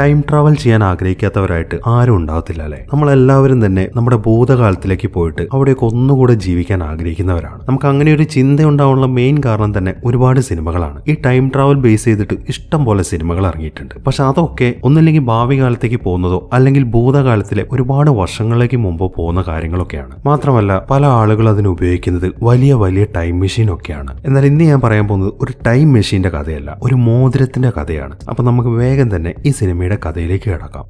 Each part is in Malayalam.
ടൈം ട്രാവൽ ചെയ്യാൻ ആഗ്രഹിക്കാത്തവരായിട്ട് ആരും ഉണ്ടാവത്തില്ല അല്ലേ നമ്മളെല്ലാവരും തന്നെ നമ്മുടെ ഭൂതകാലത്തിലേക്ക് പോയിട്ട് അവിടെയൊക്കെ ഒന്നുകൂടെ ജീവിക്കാൻ ആഗ്രഹിക്കുന്നവരാണ് നമുക്ക് അങ്ങനെ ഒരു ചിന്ത ഉണ്ടാവാനുള്ള മെയിൻ കാരണം തന്നെ ഒരുപാട് സിനിമകളാണ് ഈ ടൈം ട്രാവൽ ബേസ് ചെയ്തിട്ട് ഇഷ്ടം പോലെ സിനിമകൾ ഇറങ്ങിയിട്ടുണ്ട് പക്ഷെ അതൊക്കെ ഒന്നില്ലെങ്കിൽ ഭാവി കാലത്തേക്ക് പോകുന്നതോ അല്ലെങ്കിൽ ഭൂതകാലത്തിലെ ഒരുപാട് വർഷങ്ങളിലേക്ക് മുമ്പ് പോകുന്ന കാര്യങ്ങളൊക്കെയാണ് മാത്രമല്ല പല ആളുകൾ അതിന് ഉപയോഗിക്കുന്നത് വലിയ വലിയ ടൈം മെഷീൻ ഒക്കെയാണ് എന്നാൽ ഇന്ന് ഞാൻ പറയാൻ പോകുന്നത് ഒരു ടൈം മെഷീന്റെ കഥയല്ല ഒരു മോതിരത്തിന്റെ കഥയാണ് അപ്പൊ നമുക്ക് വേഗം തന്നെ ഈ സിനിമയുടെ കഥയിലേക്ക് കിടക്കാം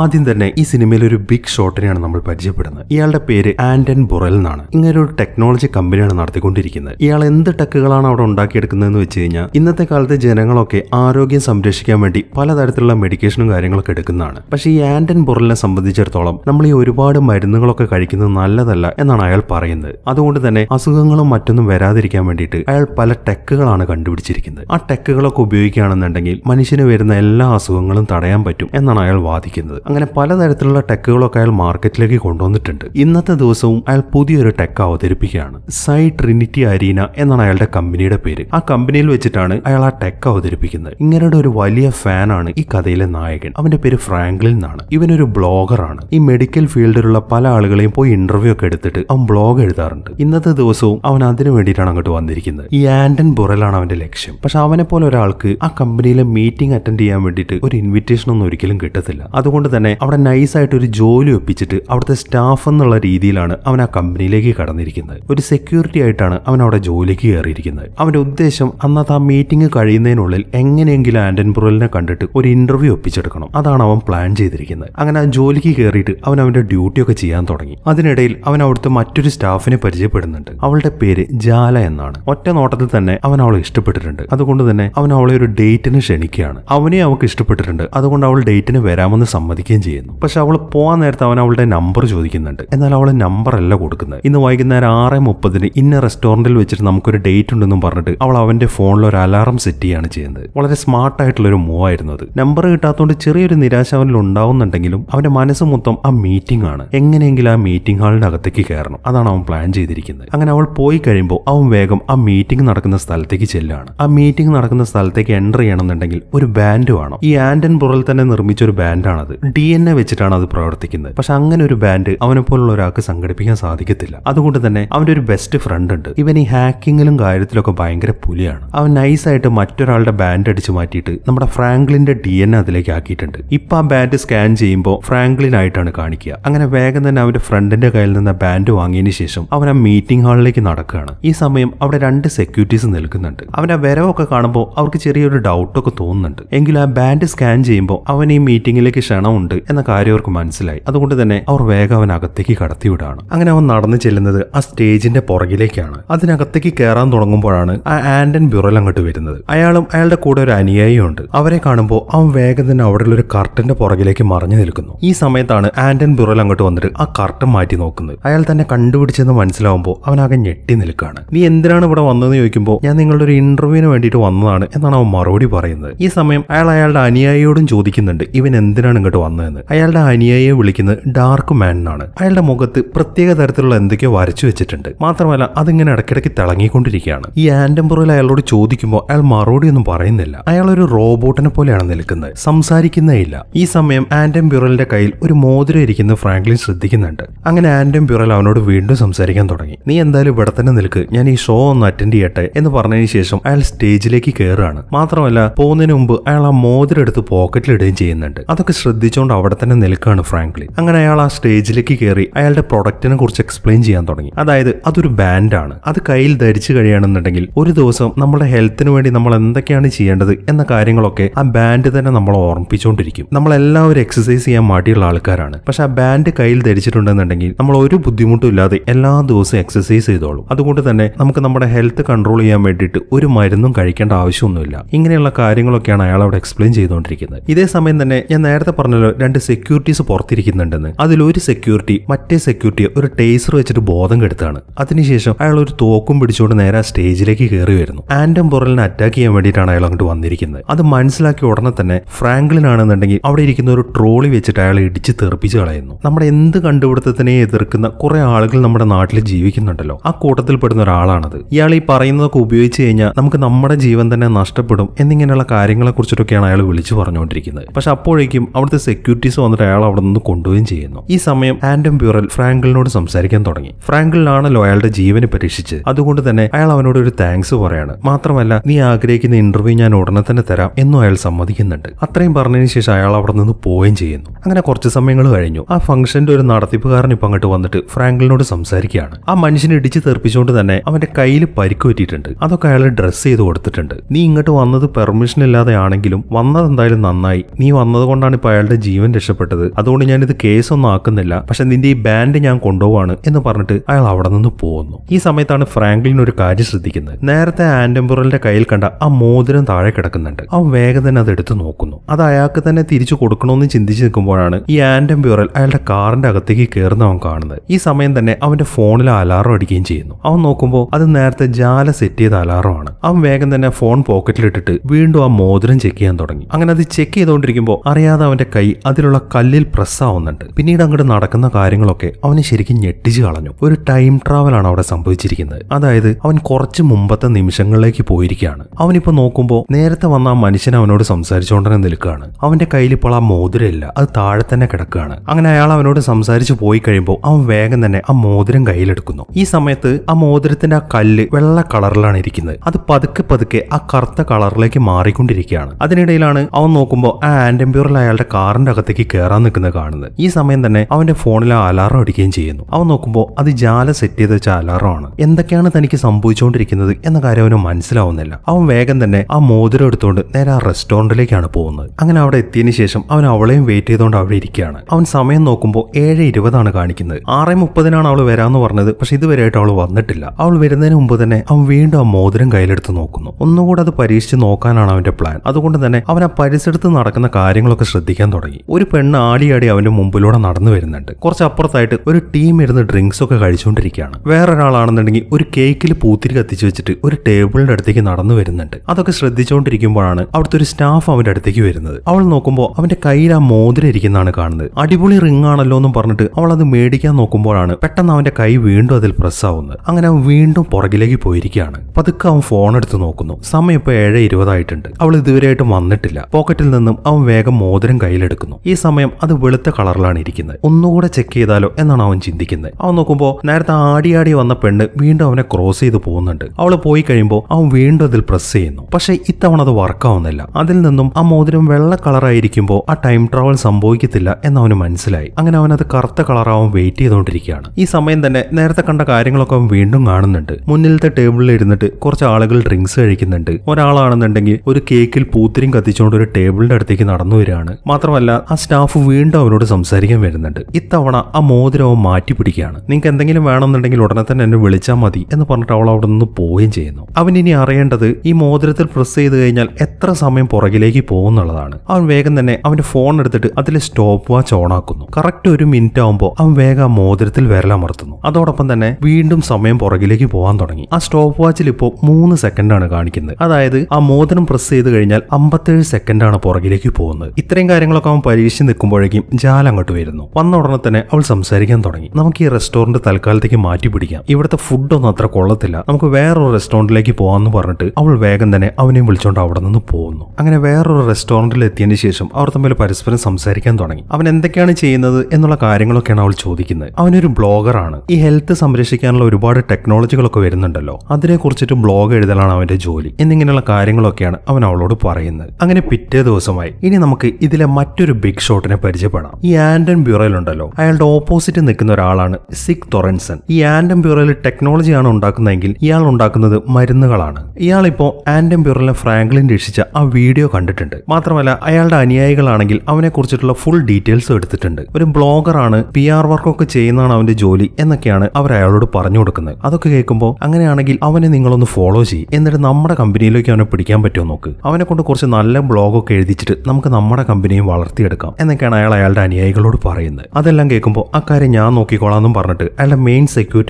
ആദ്യം തന്നെ ഈ സിനിമയിൽ ഒരു ബിഗ് ഷോട്ടിനെയാണ് നമ്മൾ പരിചയപ്പെടുന്നത് ഇയാളുടെ പേര് ആൻഡൻ ബൊറൽ എന്നാണ് ഇങ്ങനെ ഒരു ടെക്നോളജി കമ്പനിയാണ് നടത്തിക്കൊണ്ടിരിക്കുന്നത് ഇയാൾ എന്ത് ടെക്കുകളാണ് അവിടെ ഉണ്ടാക്കിയെടുക്കുന്നതെന്ന് വെച്ച് കഴിഞ്ഞാൽ ഇന്നത്തെ കാലത്തെ ജനങ്ങളൊക്കെ ആരോഗ്യം സംരക്ഷിക്കാൻ വേണ്ടി പലതരത്തിലുള്ള മെഡിക്കേഷനും കാര്യങ്ങളൊക്കെ എടുക്കുന്നതാണ് പക്ഷേ ഈ ആൻഡൻ ബൊറലിനെ സംബന്ധിച്ചിടത്തോളം നമ്മൾ ഈ ഒരുപാട് മരുന്നുകളൊക്കെ കഴിക്കുന്നത് നല്ലതല്ല എന്നാണ് അയാൾ പറയുന്നത് അതുകൊണ്ട് തന്നെ അസുഖങ്ങളും മറ്റൊന്നും വരാതിരിക്കാൻ വേണ്ടിയിട്ട് അയാൾ പല ടെക്കുകളാണ് കണ്ടുപിടിച്ചിരിക്കുന്നത് ആ ടെക്കുകളൊക്കെ ഉപയോഗിക്കുകയാണെന്നുണ്ടെങ്കിൽ മനുഷ്യന് വരുന്ന എല്ലാ അസുഖങ്ങളും തടയാൻ പറ്റും എന്നാണ് അയാൾ വാദിക്കുന്നത് അങ്ങനെ പലതരത്തിലുള്ള ടെക്കുകളൊക്കെ അയാൾ മാർക്കറ്റിലേക്ക് കൊണ്ടുവന്നിട്ടുണ്ട് ഇന്നത്തെ ദിവസവും അയാൾ പുതിയൊരു ടെക്ക് അവതരിപ്പിക്കുകയാണ് സൈ ട്രിനിറ്റി അരീന എന്നാണ് അയാളുടെ കമ്പനിയുടെ പേര് ആ കമ്പനിയിൽ വെച്ചിട്ടാണ് അയാൾ ആ ടെക്ക് അവതരിപ്പിക്കുന്നത് ഇങ്ങനെയുടെ ഒരു വലിയ ഫാനാണ് ഈ കഥയിലെ നായകൻ അവന്റെ പേര് ഫ്രാങ്ക്ലിൻ എന്നാണ് ഇവനൊരു ബ്ലോഗറാണ് ഈ മെഡിക്കൽ ഫീൽഡിലുള്ള പല ആളുകളെയും പോയി ഇന്റർവ്യൂ ഒക്കെ എടുത്തിട്ട് അവൻ ബ്ലോഗ് എഴുതാറുണ്ട് ഇന്നത്തെ ദിവസവും അവൻ അതിനു വേണ്ടിയിട്ടാണ് അങ്ങോട്ട് വന്നിരിക്കുന്നത് ഈ ആൻഡൻ ബുറലാണ് അവന്റെ ലക്ഷ്യം പക്ഷെ അവനെ പോലെ ഒരാൾക്ക് ആ കമ്പനിയിലെ മീറ്റിംഗ് അറ്റൻഡ് ചെയ്യാൻ വേണ്ടിയിട്ട് ഒരു ഇൻവിറ്റേഷൻ ഒന്നും ഒരിക്കലും കിട്ടത്തില്ല അതുകൊണ്ട് അതുകൊണ്ട് തന്നെ അവിടെ നൈസായിട്ട് ഒരു ജോലി ഒപ്പിച്ചിട്ട് അവിടുത്തെ സ്റ്റാഫ് എന്നുള്ള രീതിയിലാണ് അവൻ ആ കമ്പനിയിലേക്ക് കടന്നിരിക്കുന്നത് ഒരു സെക്യൂരിറ്റി ആയിട്ടാണ് അവൻ അവിടെ ജോലിക്ക് കയറിയിരിക്കുന്നത് അവന്റെ ഉദ്ദേശം അന്നത്തെ ആ മീറ്റിംഗ് കഴിയുന്നതിനുള്ളിൽ എങ്ങനെയെങ്കിലും ആൻഡൻ ബ്രുവലിനെ കണ്ടിട്ട് ഒരു ഇന്റർവ്യൂ ഒപ്പിച്ചെടുക്കണം അതാണ് അവൻ പ്ലാൻ ചെയ്തിരിക്കുന്നത് അങ്ങനെ ആ ജോലിക്ക് കയറിയിട്ട് അവൻ അവന്റെ ഡ്യൂട്ടി ഒക്കെ ചെയ്യാൻ തുടങ്ങി അതിനിടയിൽ അവൻ അവിടുത്തെ മറ്റൊരു സ്റ്റാഫിനെ പരിചയപ്പെടുന്നുണ്ട് അവളുടെ പേര് ജാല എന്നാണ് ഒറ്റ നോട്ടത്തിൽ തന്നെ അവൻ അവളെ ഇഷ്ടപ്പെട്ടിട്ടുണ്ട് അതുകൊണ്ട് തന്നെ അവൻ അവളെ ഒരു ഡേറ്റിന് ക്ഷണിക്കുകയാണ് അവനെ അവൾക്ക് ഇഷ്ടപ്പെട്ടിട്ടുണ്ട് അതുകൊണ്ട് അവൾ ഡേറ്റിന് വരാമെന്ന് സമ്മതിച്ചു സമ്മതിക്കുകയും ചെയ്യുന്നു പക്ഷെ അവൾ പോകാൻ നേരത്തെ അവൻ അവളുടെ നമ്പർ ചോദിക്കുന്നുണ്ട് എന്നാൽ അവൾ നമ്പർ അല്ല കൊടുക്കുന്നത് ഇന്ന് വൈകുന്നേരം ആറ് മുപ്പതിന് ഇന്ന റെസ്റ്റോറന്റിൽ വെച്ചിട്ട് നമുക്കൊരു ഡേറ്റ് ഉണ്ടെന്നും പറഞ്ഞിട്ട് അവൾ അവന്റെ ഫോണിൽ ഒരു അലാറം സെറ്റ് ചെയ്യാണ് ചെയ്യുന്നത് വളരെ സ്മാർട്ട് ആയിട്ടുള്ള ഒരു മൂവ് ആയിരുന്നു അത് നമ്പർ കിട്ടാത്തതുകൊണ്ട് ചെറിയൊരു നിരാശ അവനിൽ ഉണ്ടാവുന്നുണ്ടെങ്കിലും അവന്റെ മനസ്സ് മൊത്തം ആ മീറ്റിംഗ് ആണ് എങ്ങനെയെങ്കിലും ആ മീറ്റിംഗ് ഹാളിന്റെ അകത്തേക്ക് കയറണം അതാണ് അവൻ പ്ലാൻ ചെയ്തിരിക്കുന്നത് അങ്ങനെ അവൾ പോയി കഴിയുമ്പോൾ അവൻ വേഗം ആ മീറ്റിംഗ് നടക്കുന്ന സ്ഥലത്തേക്ക് ചെല്ലുകയാണ് ആ മീറ്റിംഗ് നടക്കുന്ന സ്ഥലത്തേക്ക് എൻട്രി ചെയ്യണമെന്നുണ്ടെങ്കിൽ ഒരു ബാൻഡ് വേണം ഈ ആൻഡൻ പുറൽ തന്നെ നിർമ്മിച്ച ഒരു ബാൻഡാണത് ഡി എൻ എ വെച്ചിട്ടാണ് അത് പ്രവർത്തിക്കുന്നത് പക്ഷെ അങ്ങനെ ഒരു ബാൻഡ് അവനെ പോലുള്ള ഒരാൾക്ക് സംഘടിപ്പിക്കാൻ സാധിക്കത്തില്ല അതുകൊണ്ട് തന്നെ അവന്റെ ഒരു ബെസ്റ്റ് ഫ്രണ്ട് ഉണ്ട് ഇവൻ ഈ ഹാക്കിങ്ങിലും കാര്യത്തിലൊക്കെ ഭയങ്കര പുലിയാണ് അവൻ നൈസായിട്ട് മറ്റൊരാളുടെ ബാൻഡ് അടിച്ചു മാറ്റിയിട്ട് നമ്മുടെ ഫ്രാങ്ക്ലിന്റെ ഡി എൻ എ അതിലേക്ക് ആക്കിയിട്ടുണ്ട് ഇപ്പൊ ആ ബാൻഡ് സ്കാൻ ചെയ്യുമ്പോൾ ഫ്രാങ്ക്ലിൻ ആയിട്ടാണ് കാണിക്കുക അങ്ങനെ വേഗം തന്നെ അവന്റെ ഫ്രണ്ടിന്റെ കയ്യിൽ നിന്ന് ബാൻഡ് വാങ്ങിയതിന് ശേഷം അവൻ ആ മീറ്റിംഗ് ഹാളിലേക്ക് നടക്കുകയാണ് ഈ സമയം അവിടെ രണ്ട് സെക്യൂരിറ്റീസ് നിൽക്കുന്നുണ്ട് അവന്റെ വരവൊക്കെ കാണുമ്പോൾ അവർക്ക് ചെറിയൊരു ഡൗട്ടൊക്കെ തോന്നുന്നുണ്ട് എങ്കിലും ആ ബാൻഡ് സ്കാൻ ചെയ്യുമ്പോൾ അവൻ ഈ മീറ്റിംഗിലേക്ക് ക്ഷണം ഉണ്ട് എന്ന കാര്യം അവർക്ക് മനസ്സിലായി അതുകൊണ്ട് തന്നെ അവർ വേഗം അവൻ അകത്തേക്ക് കടത്തിവിടാണ് അങ്ങനെ അവൻ നടന്നു ചെല്ലുന്നത് ആ സ്റ്റേജിന്റെ പുറകിലേക്കാണ് അതിനകത്തേക്ക് കയറാൻ തുടങ്ങുമ്പോഴാണ് ആ ആൻഡൻ ബ്യൂറൽ അങ്ങോട്ട് വരുന്നത് അയാളും അയാളുടെ കൂടെ ഒരു അനുയായിയും ഉണ്ട് അവരെ കാണുമ്പോൾ അവൻ വേഗം തന്നെ അവിടെയുള്ള ഒരു കർട്ടന്റെ പുറകിലേക്ക് മറിഞ്ഞു നിൽക്കുന്നു ഈ സമയത്താണ് ആൻഡൻ ബ്യൂറൽ അങ്ങോട്ട് വന്നിട്ട് ആ കർട്ടൻ മാറ്റി നോക്കുന്നത് അയാൾ തന്നെ കണ്ടുപിടിച്ചെന്ന് മനസ്സിലാവുമ്പോൾ അവനാകെ ഞെട്ടി നിൽക്കുകയാണ് നീ എന്തിനാണ് ഇവിടെ വന്നതെന്ന് ചോദിക്കുമ്പോൾ ഞാൻ നിങ്ങളുടെ ഒരു ഇന്റർവ്യൂവിന് വേണ്ടിയിട്ട് വന്നതാണ് എന്നാണ് അവൻ മറുപടി പറയുന്നത് ഈ സമയം അയാൾ അയാളുടെ അനുയായിയോടും ചോദിക്കുന്നുണ്ട് ഇവൻ എന്തിനാണ് ഇങ്ങോട്ട് വന്നതെന്ന് അയാളുടെ അനിയയെ വിളിക്കുന്നത് ഡാർക്ക് മാൻ എന്നാണ് അയാളുടെ മുഖത്ത് പ്രത്യേക തരത്തിലുള്ള എന്തൊക്കെയോ വരച്ചു വെച്ചിട്ടുണ്ട് മാത്രമല്ല അതിങ്ങനെ ഇടയ്ക്കിടയ്ക്ക് തിളങ്ങിക്കൊണ്ടിരിക്കുകയാണ് ഈ ആൻഡംപുറയിൽ അയാളോട് ചോദിക്കുമ്പോൾ അയാൾ മറുപടി ഒന്നും പറയുന്നില്ല അയാൾ ഒരു റോബോട്ടിനെ പോലെയാണ് നിൽക്കുന്നത് സംസാരിക്കുന്നേയില്ല ഈ സമയം ആൻഡം ബ്യൂറലിന്റെ കയ്യിൽ ഒരു മോതിരം ഇരിക്കുന്ന ഫ്രാങ്ക്ലിൻ ശ്രദ്ധിക്കുന്നുണ്ട് അങ്ങനെ ആൻഡം ബ്യൂറൽ അവനോട് വീണ്ടും സംസാരിക്കാൻ തുടങ്ങി നീ എന്തായാലും ഇവിടെ തന്നെ നിൽക്ക് ഞാൻ ഈ ഷോ ഒന്ന് അറ്റൻഡ് ചെയ്യട്ടെ എന്ന് പറഞ്ഞതിന് ശേഷം അയാൾ സ്റ്റേജിലേക്ക് കയറുകയാണ് മാത്രമല്ല പോകുന്നതിന് മുമ്പ് അയാൾ ആ മോതിരം എടുത്ത് പോക്കറ്റിലിടുകയും ചെയ്യുന്നുണ്ട് അതൊക്കെ ശ്രദ്ധിച്ച് ചിന്തിച്ചുകൊണ്ട് അവിടെ തന്നെ നിൽക്കുകയാണ് ഫ്രാങ്ക്ലി അങ്ങനെ അയാൾ ആ സ്റ്റേജിലേക്ക് കയറി അയാളുടെ പ്രൊഡക്റ്റിനെ കുറിച്ച് എക്സ്പ്ലെയിൻ ചെയ്യാൻ തുടങ്ങി അതായത് അതൊരു ബാൻഡാണ് അത് കയ്യിൽ ധരിച്ചു കഴിയണമെന്നുണ്ടെങ്കിൽ ഒരു ദിവസം നമ്മുടെ ഹെൽത്തിന് വേണ്ടി നമ്മൾ എന്തൊക്കെയാണ് ചെയ്യേണ്ടത് എന്ന കാര്യങ്ങളൊക്കെ ആ ബാൻഡ് തന്നെ നമ്മളെ ഓർമ്മിപ്പിച്ചുകൊണ്ടിരിക്കും നമ്മളെല്ലാവരും എക്സസൈസ് ചെയ്യാൻ മടിയുള്ള ആൾക്കാരാണ് പക്ഷെ ആ ബാൻഡ് കയ്യിൽ ധരിച്ചിട്ടുണ്ടെന്നുണ്ടെങ്കിൽ നമ്മൾ ഒരു ബുദ്ധിമുട്ടും ഇല്ലാതെ എല്ലാ ദിവസവും എക്സസൈസ് ചെയ്തോളൂ അതുകൊണ്ട് തന്നെ നമുക്ക് നമ്മുടെ ഹെൽത്ത് കൺട്രോൾ ചെയ്യാൻ വേണ്ടിയിട്ട് ഒരു മരുന്നും കഴിക്കേണ്ട ആവശ്യമൊന്നുമില്ല ഇങ്ങനെയുള്ള കാര്യങ്ങളൊക്കെയാണ് അയാൾ അവിടെ എക്സ്പ്ലെയിൻ ചെയ്തുകൊണ്ടിരിക്കുന്നത് ഇതേ സമയം തന്നെ ഞാൻ നേരത്തെ പറഞ്ഞ രണ്ട് സെക്യൂരിറ്റീസ് പുറത്തിരിക്കുന്നുണ്ടെന്ന് അതിലൊരു സെക്യൂരിറ്റി മറ്റേ സെക്യൂരിറ്റി ഒരു ടേസർ വെച്ചിട്ട് ബോധം കെടുത്താണ് അതിനുശേഷം അയാൾ ഒരു തോക്കും പിടിച്ചുകൊണ്ട് നേരെ സ്റ്റേജിലേക്ക് കയറി വരുന്നു ആൻഡം പൊറലിനെ അറ്റാക്ക് ചെയ്യാൻ വേണ്ടിയിട്ടാണ് അയാൾ അങ്ങോട്ട് വന്നിരിക്കുന്നത് അത് മനസ്സിലാക്കിയ ഉടനെ തന്നെ ഫ്രാങ്ക്ലിൻ ആണെന്നുണ്ടെങ്കിൽ അവിടെ ഇരിക്കുന്ന ഒരു ട്രോളി വെച്ചിട്ട് അയാൾ ഇടിച്ച് തെറിപ്പിച്ച് കളയുന്നു നമ്മുടെ എന്ത് കണ്ടുപിടുത്തത്തിനെ എതിർക്കുന്ന കുറെ ആളുകൾ നമ്മുടെ നാട്ടിൽ ജീവിക്കുന്നുണ്ടല്ലോ ആ കൂട്ടത്തിൽ പെടുന്ന ഒരാളാണത് ഇയാൾ ഈ പറയുന്നതൊക്കെ ഉപയോഗിച്ച് കഴിഞ്ഞാൽ നമുക്ക് നമ്മുടെ ജീവൻ തന്നെ നഷ്ടപ്പെടും എന്നിങ്ങനെയുള്ള കാര്യങ്ങളെ കുറിച്ചിട്ടൊക്കെയാണ് അയാൾ വിളിച്ചു പറഞ്ഞുകൊണ്ടിരിക്കുന്നത് പക്ഷെ അപ്പോഴേക്കും അവിടുത്തെ സെക്യൂരിറ്റീസ് വന്നിട്ട് അയാൾ അവിടെ നിന്ന് കൊണ്ടുപോവുകയും ചെയ്യുന്നു ഈ സമയം ആൻഡം ബ്യൂറൽ ഫ്രാങ്കിളിനോട് സംസാരിക്കാൻ തുടങ്ങി ഫ്രാങ്കിളിനാണല്ലോ അയാളുടെ ജീവനെ പരീക്ഷിച്ച് അതുകൊണ്ട് തന്നെ അയാൾ അവനോട് ഒരു താങ്ക്സ് പറയാണ് മാത്രമല്ല നീ ആഗ്രഹിക്കുന്ന ഇന്റർവ്യൂ ഞാൻ ഉടനെ തന്നെ തരാം എന്നും അയാൾ സമ്മതിക്കുന്നുണ്ട് അത്രയും പറഞ്ഞതിന് ശേഷം അയാൾ അവിടെ നിന്ന് പോവുകയും ചെയ്യുന്നു അങ്ങനെ കുറച്ച് സമയങ്ങൾ കഴിഞ്ഞു ആ ഫംഗ്ഷന്റെ ഒരു നടത്തിപ്പുകാരൻ ഇപ്പം അങ്ങോട്ട് വന്നിട്ട് ഫ്രാങ്കിളിനോട് സംസാരിക്കുകയാണ് ആ മനുഷ്യനെ ഇടിച്ച് തെറിപ്പിച്ചുകൊണ്ട് തന്നെ അവന്റെ കയ്യിൽ പരിക്ക് പറ്റിയിട്ടുണ്ട് അതൊക്കെ അയാൾ ഡ്രസ്സ് ചെയ്ത് കൊടുത്തിട്ടുണ്ട് നീ ഇങ്ങോട്ട് വന്നത് പെർമിഷൻ ഇല്ലാതെയാണെങ്കിലും വന്നത് എന്തായാലും നന്നായി നീ വന്നത് കൊണ്ടാണ് ഇപ്പൊ അയാളുടെ ജീവൻ രക്ഷപ്പെട്ടത് അതുകൊണ്ട് ഞാൻ ഇത് കേസൊന്നും ആക്കുന്നില്ല പക്ഷെ നിന്റെ ഈ ബാൻഡ് ഞാൻ കൊണ്ടുപോവാണ് എന്ന് പറഞ്ഞിട്ട് അയാൾ അവിടെ നിന്ന് പോകുന്നു ഈ സമയത്താണ് ഫ്രാങ്ക്ലിൻ ഒരു കാര്യം ശ്രദ്ധിക്കുന്നത് നേരത്തെ ആൻഡംബുറലിന്റെ കയ്യിൽ കണ്ട ആ മോതിരം താഴെ കിടക്കുന്നുണ്ട് അവൻ വേഗം തന്നെ അത് എടുത്തു നോക്കുന്നു അത് അയാൾക്ക് തന്നെ തിരിച്ചു കൊടുക്കണമെന്ന് ചിന്തിച്ചു നിൽക്കുമ്പോഴാണ് ഈ ആൻഡംബ്യൂറൽ അയാളുടെ കാറിന്റെ അകത്തേക്ക് കയറുന്ന അവൻ കാണുന്നത് ഈ സമയം തന്നെ അവന്റെ ഫോണിൽ അലാറം അടിക്കുകയും ചെയ്യുന്നു അവൻ നോക്കുമ്പോൾ അത് നേരത്തെ ജാല സെറ്റ് ചെയ്ത അലാറമാണ് അവൻ വേഗം തന്നെ ഫോൺ പോക്കറ്റിലിട്ടിട്ട് വീണ്ടും ആ മോതിരം ചെക്ക് ചെയ്യാൻ തുടങ്ങി അങ്ങനെ അത് ചെക്ക് ചെയ്തുകൊണ്ടിരിക്കുമ്പോൾ അറിയാതെ അവന്റെ കൈ അതിലുള്ള കല്ലിൽ പ്രസ്സാവുന്നുണ്ട് പിന്നീട് അങ്ങോട്ട് നടക്കുന്ന കാര്യങ്ങളൊക്കെ അവന് ശരിക്കും ഞെട്ടിച്ച് കളഞ്ഞു ഒരു ടൈം ട്രാവൽ ആണ് അവിടെ സംഭവിച്ചിരിക്കുന്നത് അതായത് അവൻ കുറച്ച് മുമ്പത്തെ നിമിഷങ്ങളിലേക്ക് പോയിരിക്കുകയാണ് അവനിപ്പോ നോക്കുമ്പോൾ നേരത്തെ വന്ന ആ മനുഷ്യൻ അവനോട് സംസാരിച്ചുകൊണ്ട് നിൽക്കുകയാണ് അവന്റെ കയ്യിൽ ഇപ്പോൾ ആ മോതിരമില്ല അത് താഴെ തന്നെ കിടക്കുകയാണ് അങ്ങനെ അയാൾ അവനോട് സംസാരിച്ചു പോയി കഴിയുമ്പോൾ അവൻ വേഗം തന്നെ ആ മോതിരം കയ്യിലെടുക്കുന്നു ഈ സമയത്ത് ആ മോതിരത്തിന്റെ ആ കല്ല് വെള്ള കളറിലാണ് ഇരിക്കുന്നത് അത് പതുക്കെ പതുക്കെ ആ കറുത്ത കളറിലേക്ക് മാറിക്കൊണ്ടിരിക്കുകയാണ് അതിനിടയിലാണ് അവൻ നോക്കുമ്പോൾ ആ ആൻഡംപ്യൂറിൽ അയാളുടെ കാർ കാറിന്റെ അകത്തേക്ക് കയറാൻ നിൽക്കുന്നത് കാണുന്നത് ഈ സമയം തന്നെ അവന്റെ ഫോണിൽ അലാറം അടിക്കുകയും ചെയ്യുന്നു അവൻ നോക്കുമ്പോൾ അത് ജാല സെറ്റ് ചെയ്ത് വെച്ച ആണ് എന്തൊക്കെയാണ് തനിക്ക് സംഭവിച്ചുകൊണ്ടിരിക്കുന്നത് എന്ന കാര്യം അവന് മനസ്സിലാവുന്നില്ല അവൻ വേഗം തന്നെ ആ മോതിരം എടുത്തുകൊണ്ട് നേരെ ആ റെസ്റ്റോറന്റിലേക്കാണ് പോകുന്നത് അങ്ങനെ അവിടെ എത്തിയതിന് ശേഷം അവൻ അവളെയും വെയിറ്റ് ചെയ്തുകൊണ്ട് അവിടെ ഇരിക്കുകയാണ് അവൻ സമയം നോക്കുമ്പോൾ ഏഴ് ഇരുപതാണ് കാണിക്കുന്നത് ആറ് മുപ്പതിനാണ് അവൾ വരാമെന്ന് പറഞ്ഞത് പക്ഷെ ഇതുവരെയായിട്ട് അവൾ വന്നിട്ടില്ല അവൾ വരുന്നതിന് മുമ്പ് തന്നെ അവൻ വീണ്ടും ആ മോതിരം കയ്യിലെടുത്ത് നോക്കുന്നു ഒന്നുകൂടെ അത് പരീക്ഷിച്ച് നോക്കാനാണ് അവന്റെ പ്ലാൻ അതുകൊണ്ട് തന്നെ അവൻ ആ പരിസരത്ത് നടക്കുന്ന കാര്യങ്ങളൊക്കെ ശ്രദ്ധിക്കാൻ തുടങ്ങി തുടങ്ങി ഒരു പെണ്ണ് ആടിയാടി അവന്റെ മുമ്പിലൂടെ നടന്നു വരുന്നുണ്ട് കുറച്ച് അപ്പുറത്തായിട്ട് ഒരു ടീം ഇരുന്ന് ഡ്രിങ്ക്സ് ഒക്കെ കഴിച്ചുകൊണ്ടിരിക്കുകയാണ് വേറൊരാളാണെന്നുണ്ടെങ്കിൽ ഒരു കേക്കിൽ പൂത്തിരി കത്തിച്ച് വെച്ചിട്ട് ഒരു ടേബിളിന്റെ അടുത്തേക്ക് നടന്നു വരുന്നുണ്ട് അതൊക്കെ ശ്രദ്ധിച്ചുകൊണ്ടിരിക്കുമ്പോഴാണ് അവിടുത്തെ ഒരു സ്റ്റാഫ് അവന്റെ അടുത്തേക്ക് വരുന്നത് അവൾ നോക്കുമ്പോൾ അവന്റെ കയ്യിൽ ആ മോതിരം ഇരിക്കുന്നതാണ് കാണുന്നത് അടിപൊളി റിംഗ് ആണല്ലോ എന്നും പറഞ്ഞിട്ട് അവൾ അത് മേടിക്കാൻ നോക്കുമ്പോഴാണ് പെട്ടെന്ന് അവന്റെ കൈ വീണ്ടും അതിൽ പ്രസ് ആവുന്നത് അങ്ങനെ അവൻ വീണ്ടും പുറകിലേക്ക് പോയിരിക്കുകയാണ് പതുക്കെ അവൻ ഫോൺ എടുത്ത് നോക്കുന്നു സമയം ഇപ്പോൾ ഏഴ് ഇരുപതായിട്ടുണ്ട് അവൾ ഇതുവരെയായിട്ടും വന്നിട്ടില്ല പോക്കറ്റിൽ നിന്നും അവൻ വേഗം മോതിരം കയ്യിലെടുത്തു എടുക്കുന്നു ഈ സമയം അത് വെളുത്ത കളറിലാണ് ഇരിക്കുന്നത് ഒന്നുകൂടെ ചെക്ക് ചെയ്താലോ എന്നാണ് അവൻ ചിന്തിക്കുന്നത് അവൻ നോക്കുമ്പോൾ നേരത്തെ ആടിയാടി വന്ന പെണ്ണ് വീണ്ടും അവനെ ക്രോസ് ചെയ്ത് പോകുന്നുണ്ട് അവൾ പോയി കഴിയുമ്പോൾ അവൻ വീണ്ടും അതിൽ പ്രസ് ചെയ്യുന്നു പക്ഷേ ഇത്തവണ അത് വർക്കാവുന്നില്ല അതിൽ നിന്നും ആ മോതിരം വെള്ള കളറായിരിക്കുമ്പോൾ ആ ടൈം ട്രാവൽ സംഭവിക്കത്തില്ല എന്ന് അവന് മനസ്സിലായി അങ്ങനെ അവൻ അത് കറുത്ത കളറാവാൻ വെയിറ്റ് ചെയ്തുകൊണ്ടിരിക്കുകയാണ് ഈ സമയം തന്നെ നേരത്തെ കണ്ട കാര്യങ്ങളൊക്കെ അവൻ വീണ്ടും കാണുന്നുണ്ട് മുന്നിലത്തെ ടേബിളിൽ ഇരുന്നിട്ട് കുറച്ച് ആളുകൾ ഡ്രിങ്ക്സ് കഴിക്കുന്നുണ്ട് ഒരാളാണെന്നുണ്ടെങ്കിൽ ഒരു കേക്കിൽ പൂത്തിരിയും കത്തിച്ചുകൊണ്ട് ഒരു ടേബിളിന്റെ അടുത്തേക്ക് നടന്നു വരികയാണ് മാത്രമല്ല മാത്രമല്ല ആ സ്റ്റാഫ് വീണ്ടും അവരോട് സംസാരിക്കാൻ വരുന്നുണ്ട് ഇത്തവണ ആ മോതിരവും മാറ്റി പിടിക്കുകയാണ് നിങ്ങൾക്ക് എന്തെങ്കിലും വേണമെന്നുണ്ടെങ്കിൽ ഉടനെ തന്നെ എന്നെ വിളിച്ചാൽ മതി എന്ന് പറഞ്ഞിട്ട് അവൾ അവിടെ നിന്ന് പോവുകയും ചെയ്യുന്നു അവൻ ഇനി അറിയേണ്ടത് ഈ മോതിരത്തിൽ പ്രസ് ചെയ്ത് കഴിഞ്ഞാൽ എത്ര സമയം പുറകിലേക്ക് പോകുന്നുള്ളതാണ് അവൻ വേഗം തന്നെ അവന്റെ ഫോൺ എടുത്തിട്ട് അതിൽ സ്റ്റോപ്പ് വാച്ച് ഓൺ ആക്കുന്നു കറക്റ്റ് ഒരു മിനിറ്റ് ആകുമ്പോൾ അവൻ വേഗം ആ മോതിരത്തിൽ വിരലമർത്തുന്നു അതോടൊപ്പം തന്നെ വീണ്ടും സമയം പുറകിലേക്ക് പോകാൻ തുടങ്ങി ആ സ്റ്റോപ്പ് വാച്ചിൽ ഇപ്പോൾ മൂന്ന് സെക്കൻഡാണ് കാണിക്കുന്നത് അതായത് ആ മോതിരം പ്രസ് ചെയ്ത് കഴിഞ്ഞാൽ അമ്പത്തേഴ് സെക്കൻഡാണ് പുറകിലേക്ക് പോകുന്നത് ഇത്രയും കാര്യങ്ങളൊക്കെ അവൻ പരീക്ഷിച്ച് നിൽക്കുമ്പോഴേക്കും ജാല അങ്ങോട്ട് വരുന്നു വന്ന ഉടനെ തന്നെ അവൾ സംസാരിക്കാൻ തുടങ്ങി നമുക്ക് ഈ റെസ്റ്റോറന്റ് തൽക്കാലത്തേക്ക് മാറ്റി പിടിക്കാം ഇവിടുത്തെ ഫുഡൊന്നും അത്ര കൊള്ളത്തില്ല നമുക്ക് വേറൊരു റെസ്റ്റോറന്റിലേക്ക് പോകാമെന്ന് പറഞ്ഞിട്ട് അവൾ വേഗം തന്നെ അവനെയും വിളിച്ചോണ്ട് അവിടെ നിന്ന് പോകുന്നു അങ്ങനെ വേറൊരു റെസ്റ്റോറന്റിൽ എത്തിയതിന് ശേഷം അവർ തമ്മിൽ പരസ്പരം സംസാരിക്കാൻ തുടങ്ങി അവൻ എന്തൊക്കെയാണ് ചെയ്യുന്നത് എന്നുള്ള കാര്യങ്ങളൊക്കെയാണ് അവൾ ചോദിക്കുന്നത് അവനൊരു ബ്ലോഗറാണ് ഈ ഹെൽത്ത് സംരക്ഷിക്കാനുള്ള ഒരുപാട് ടെക്നോളജികളൊക്കെ വരുന്നുണ്ടല്ലോ അതിനെ കുറിച്ചിട്ട് ബ്ലോഗ് എഴുതലാണ് അവന്റെ ജോലി എന്നിങ്ങനെയുള്ള കാര്യങ്ങളൊക്കെയാണ് അവൻ അവളോട് പറയുന്നത് അങ്ങനെ പിറ്റേ ദിവസമായി ഇനി നമുക്ക് ഇതിലെ മറ്റു മറ്റൊരു ബിഗ് ഷോട്ടിനെ പരിചയപ്പെടാം ഈ ആൻഡൻ ഉണ്ടല്ലോ അയാളുടെ ഓപ്പോസിറ്റ് നിൽക്കുന്ന ഒരാളാണ് സിക് തൊറൻസൺ ഈ ആൻഡൻ ബ്യൂറോയിൽ ടെക്നോളജിയാണ് ഉണ്ടാക്കുന്നതെങ്കിൽ ഇയാൾ ഉണ്ടാക്കുന്നത് മരുന്നുകളാണ് ഇയാളിപ്പോ ആൻഡൻ ബ്യൂറോയിലെ ഫ്രാങ്ക്ലിൻ രക്ഷിച്ച ആ വീഡിയോ കണ്ടിട്ടുണ്ട് മാത്രമല്ല അയാളുടെ അനുയായികളാണെങ്കിൽ അവനെ കുറിച്ചിട്ടുള്ള ഫുൾ ഡീറ്റെയിൽസ് എടുത്തിട്ടുണ്ട് ഒരു ബ്ലോഗറാണ് പി ആർ വർക്കൊക്കെ ചെയ്യുന്നതാണ് അവന്റെ ജോലി എന്നൊക്കെയാണ് അവർ അയാളോട് പറഞ്ഞു കൊടുക്കുന്നത് അതൊക്കെ കേൾക്കുമ്പോൾ അങ്ങനെയാണെങ്കിൽ അവനെ നിങ്ങളൊന്ന് ഫോളോ ചെയ്യും എന്നിട്ട് നമ്മുടെ കമ്പനിയിലേക്ക് അവനെ പിടിക്കാൻ പറ്റുമോ നോക്ക് അവനെ കൊണ്ട് കുറച്ച് നല്ല ബ്ലോഗൊക്കെ എഴുതിച്ചിട്ട് നമുക്ക് നമ്മുടെ കമ്പനിയും വളർത്താം വളർത്തിയെടുക്കാം എന്നൊക്കെയാണ് അയാൾ അയാളുടെ അനുയായികളോട് പറയുന്നത് അതെല്ലാം കേൾക്കുമ്പോൾ അക്കാര്യം ഞാൻ നോക്കിക്കോളാന്നും പറഞ്ഞിട്ട് അയാളുടെ മെയിൻ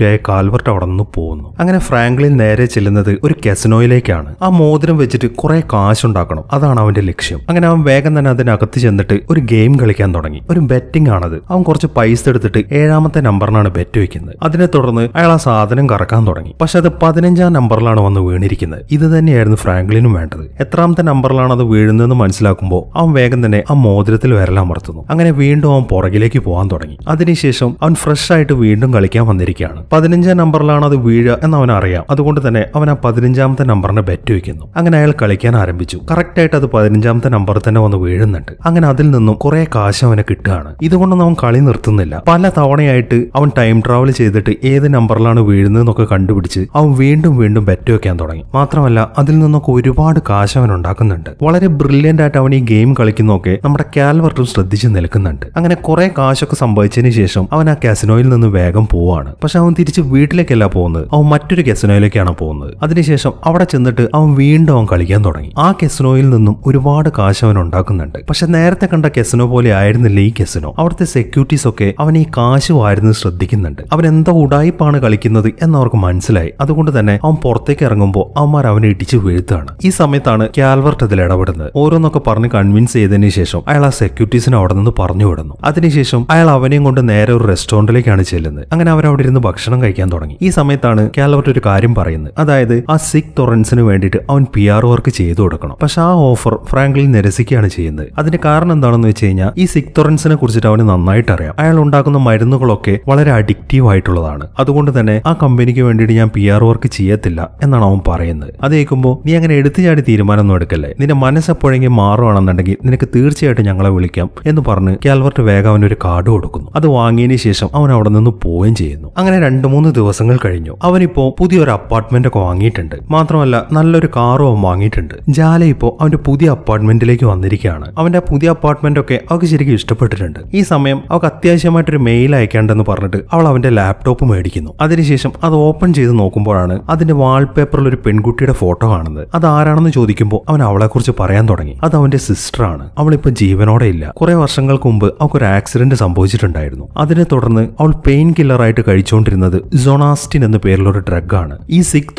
ആയ കാൽവർട്ട് അവിടെ നിന്ന് പോകുന്നു അങ്ങനെ ഫ്രാങ്ക്ലിൻ നേരെ ചെല്ലുന്നത് ഒരു കെസനോയിലേക്കാണ് ആ മോതിരം വെച്ചിട്ട് കുറെ കാശുണ്ടാക്കണം അതാണ് അവന്റെ ലക്ഷ്യം അങ്ങനെ അവൻ വേഗം തന്നെ അതിനകത്ത് ചെന്നിട്ട് ഒരു ഗെയിം കളിക്കാൻ തുടങ്ങി ഒരു ബെറ്റിംഗ് ആണത് അവൻ കുറച്ച് പൈസ എടുത്തിട്ട് ഏഴാമത്തെ നമ്പറിനാണ് ബെറ്റ് വെക്കുന്നത് അതിനെ തുടർന്ന് അയാൾ ആ സാധനം കറക്കാൻ തുടങ്ങി പക്ഷെ അത് പതിനഞ്ചാം നമ്പറിലാണ് വന്ന് വീണിരിക്കുന്നത് ഇത് തന്നെയായിരുന്നു ഫ്രാങ്ക്ലിനും വേണ്ടത് എത്രാമത്തെ നമ്പറിലാണ് അത് വീഴുന്നതെന്ന് മനസ്സിലാക്കുമ്പോൾ അവൻ വേഗം തന്നെ ആ സമുദ്രത്തിൽ വിരലമർത്തുന്നു അങ്ങനെ വീണ്ടും അവൻ പുറകിലേക്ക് പോകാൻ തുടങ്ങി അതിനുശേഷം അവൻ ഫ്രഷ് ആയിട്ട് വീണ്ടും കളിക്കാൻ വന്നിരിക്കുകയാണ് പതിനഞ്ചാം നമ്പറിലാണ് അത് വീഴുക എന്ന് അവൻ അറിയാം അതുകൊണ്ട് തന്നെ അവൻ ആ പതിനഞ്ചാമത്തെ നമ്പറിനെ ബെറ്റ് വയ്ക്കുന്നു അങ്ങനെ അയാൾ കളിക്കാൻ ആരംഭിച്ചു കറക്റ്റ് ആയിട്ട് അത് പതിനഞ്ചാമത്തെ നമ്പർ തന്നെ വന്ന് വീഴുന്നുണ്ട് അങ്ങനെ അതിൽ നിന്നും കുറെ കാശ് അവന് കിട്ടുകയാണ് ഇതുകൊണ്ടൊന്നും അവൻ കളി നിർത്തുന്നില്ല പല തവണയായിട്ട് അവൻ ടൈം ട്രാവൽ ചെയ്തിട്ട് ഏത് നമ്പറിലാണ് വീഴുന്നതെന്നൊക്കെ കണ്ടുപിടിച്ച് അവൻ വീണ്ടും വീണ്ടും ബെറ്റ് വയ്ക്കാൻ തുടങ്ങി മാത്രമല്ല അതിൽ നിന്നൊക്കെ ഒരുപാട് കാശ് അവൻ ഉണ്ടാക്കുന്നുണ്ട് വളരെ ബ്രില്യൻ്റ് ആയിട്ട് അവൻ ഈ ഗെയിം കളിക്കുന്നൊക്കെ നമ്മുടെ കാൽവർട്ടും ശ്രദ്ധിച്ച് നിൽക്കുന്നുണ്ട് അങ്ങനെ കുറെ കാശൊക്കെ സംഭവിച്ചതിന് ശേഷം അവൻ ആ കാസിനോയിൽ നിന്ന് വേഗം പോവാണ് പക്ഷെ അവൻ തിരിച്ച് വീട്ടിലേക്കല്ല പോകുന്നത് അവൻ മറ്റൊരു കെസിനോയിലേക്കാണ് പോകുന്നത് അതിനുശേഷം അവിടെ ചെന്നിട്ട് അവൻ വീണ്ടും അവൻ കളിക്കാൻ തുടങ്ങി ആ കെസിനോയിൽ നിന്നും ഒരുപാട് കാശ് അവൻ ഉണ്ടാക്കുന്നുണ്ട് പക്ഷെ നേരത്തെ കണ്ട കെസിനോ പോലെ ആയിരുന്നില്ല ഈ കെസിനോ അവിടുത്തെ സെക്യൂരിറ്റീസ് ഒക്കെ അവൻ ഈ കാശ് ആയിരുന്നു ശ്രദ്ധിക്കുന്നുണ്ട് അവൻ എന്തോ ഉടായിപ്പാണ് കളിക്കുന്നത് എന്നവർക്ക് മനസ്സിലായി അതുകൊണ്ട് തന്നെ അവൻ പുറത്തേക്ക് ഇറങ്ങുമ്പോൾ അവന്മാർ അവനെ ഇടിച്ചു വീഴ്ത്താണ് ഈ സമയത്താണ് കാൽവർട്ട് അതിൽ ഇടപെടുന്നത് ഓരോന്നൊക്കെ പറഞ്ഞ് കൺവിൻസ് ചെയ്തതിന് ശേഷം അയാൾ അയാൾ ആ സെക്യൂരിറ്റീസിനെ അവിടെ നിന്ന് പറഞ്ഞു വിടുന്നു അതിനുശേഷം അയാൾ അവനെയും കൊണ്ട് നേരെ ഒരു റെസ്റ്റോറന്റിലേക്കാണ് ചെല്ലുന്നത് അങ്ങനെ അവരവിടെ ഇരുന്ന് ഭക്ഷണം കഴിക്കാൻ തുടങ്ങി ഈ സമയത്താണ് കാലവർട്ട് ഒരു കാര്യം പറയുന്നത് അതായത് ആ സിക് തൊറൻസിന് വേണ്ടിയിട്ട് അവൻ പി ആർ വർക്ക് ചെയ്തു കൊടുക്കണം പക്ഷെ ആ ഓഫർ ഫ്രാങ്ക്ലിൻ നിരസിക്കുകയാണ് ചെയ്യുന്നത് അതിന്റെ കാരണം എന്താണെന്ന് വെച്ച് കഴിഞ്ഞാൽ ഈ സിക് തൊറൻസിനെ കുറിച്ചിട്ട് അവന് നന്നായിട്ട് അറിയാം അയാൾ ഉണ്ടാക്കുന്ന മരുന്നുകളൊക്കെ വളരെ അഡിക്റ്റീവ് ആയിട്ടുള്ളതാണ് അതുകൊണ്ട് തന്നെ ആ കമ്പനിക്ക് വേണ്ടിയിട്ട് ഞാൻ പി ആർ വർക്ക് ചെയ്യത്തില്ല എന്നാണ് അവൻ പറയുന്നത് അത് കേൾക്കുമ്പോൾ നീ അങ്ങനെ എടുത്തു ചാടി തീരുമാനമൊന്നും എടുക്കല്ലേ നിന്റെ മനസ്സെപ്പോഴെങ്കിലും മാറുകയാണെന്നുണ്ടെങ്കിൽ നിനക്ക് തീർച്ചയായിട്ടും ഞങ്ങളെ വിളിക്കാം എന്ന് പറഞ്ഞ് കാൽവർട്ട് വേഗം അവനൊരു കാർഡ് കൊടുക്കുന്നു അത് വാങ്ങിയതിന് ശേഷം അവൻ അവിടെ നിന്ന് പോവുകയും ചെയ്യുന്നു അങ്ങനെ രണ്ട് മൂന്ന് ദിവസങ്ങൾ കഴിഞ്ഞു അവനിപ്പോ പുതിയൊരു അപ്പാർട്ട്മെന്റ് ഒക്കെ വാങ്ങിയിട്ടുണ്ട് മാത്രമല്ല നല്ലൊരു കാറും അവൻ വാങ്ങിയിട്ടുണ്ട് ജാല ഇപ്പോ അവന്റെ പുതിയ അപ്പാർട്ട്മെന്റിലേക്ക് വന്നിരിക്കുകയാണ് അവന്റെ പുതിയ അപ്പാർട്ട്മെന്റ് ഒക്കെ അവൾക്ക് ശരിക്കും ഇഷ്ടപ്പെട്ടിട്ടുണ്ട് ഈ സമയം അവൾക്ക് അത്യാവശ്യമായിട്ടൊരു മെയിൽ അയക്കേണ്ടെന്ന് പറഞ്ഞിട്ട് അവൾ അവന്റെ ലാപ്ടോപ്പ് മേടിക്കുന്നു അതിനുശേഷം അത് ഓപ്പൺ ചെയ്ത് നോക്കുമ്പോഴാണ് അതിന്റെ വാൾപേപ്പറിൽ ഒരു പെൺകുട്ടിയുടെ ഫോട്ടോ കാണുന്നത് അത് ആരാണെന്ന് ചോദിക്കുമ്പോൾ അവൻ അവളെക്കുറിച്ച് പറയാൻ തുടങ്ങി അത് അവന്റെ സിസ്റ്ററാണ് അവളിപ്പോ ജീവൻ ജീവനോടെ ഇല്ല കുറെ വർഷങ്ങൾക്ക് മുമ്പ് അവൾക്ക് ഒരു ആക്സിഡന്റ് സംഭവിച്ചിട്ടുണ്ടായിരുന്നു അതിനെ തുടർന്ന് അവൾ പെയിൻ കില്ലറായിട്ട് കഴിച്ചുകൊണ്ടിരുന്നത് സൊണാസ്റ്റിൻ എന്ന പേരിലൊരു ഡ്രഗാണ് ഈ സിക്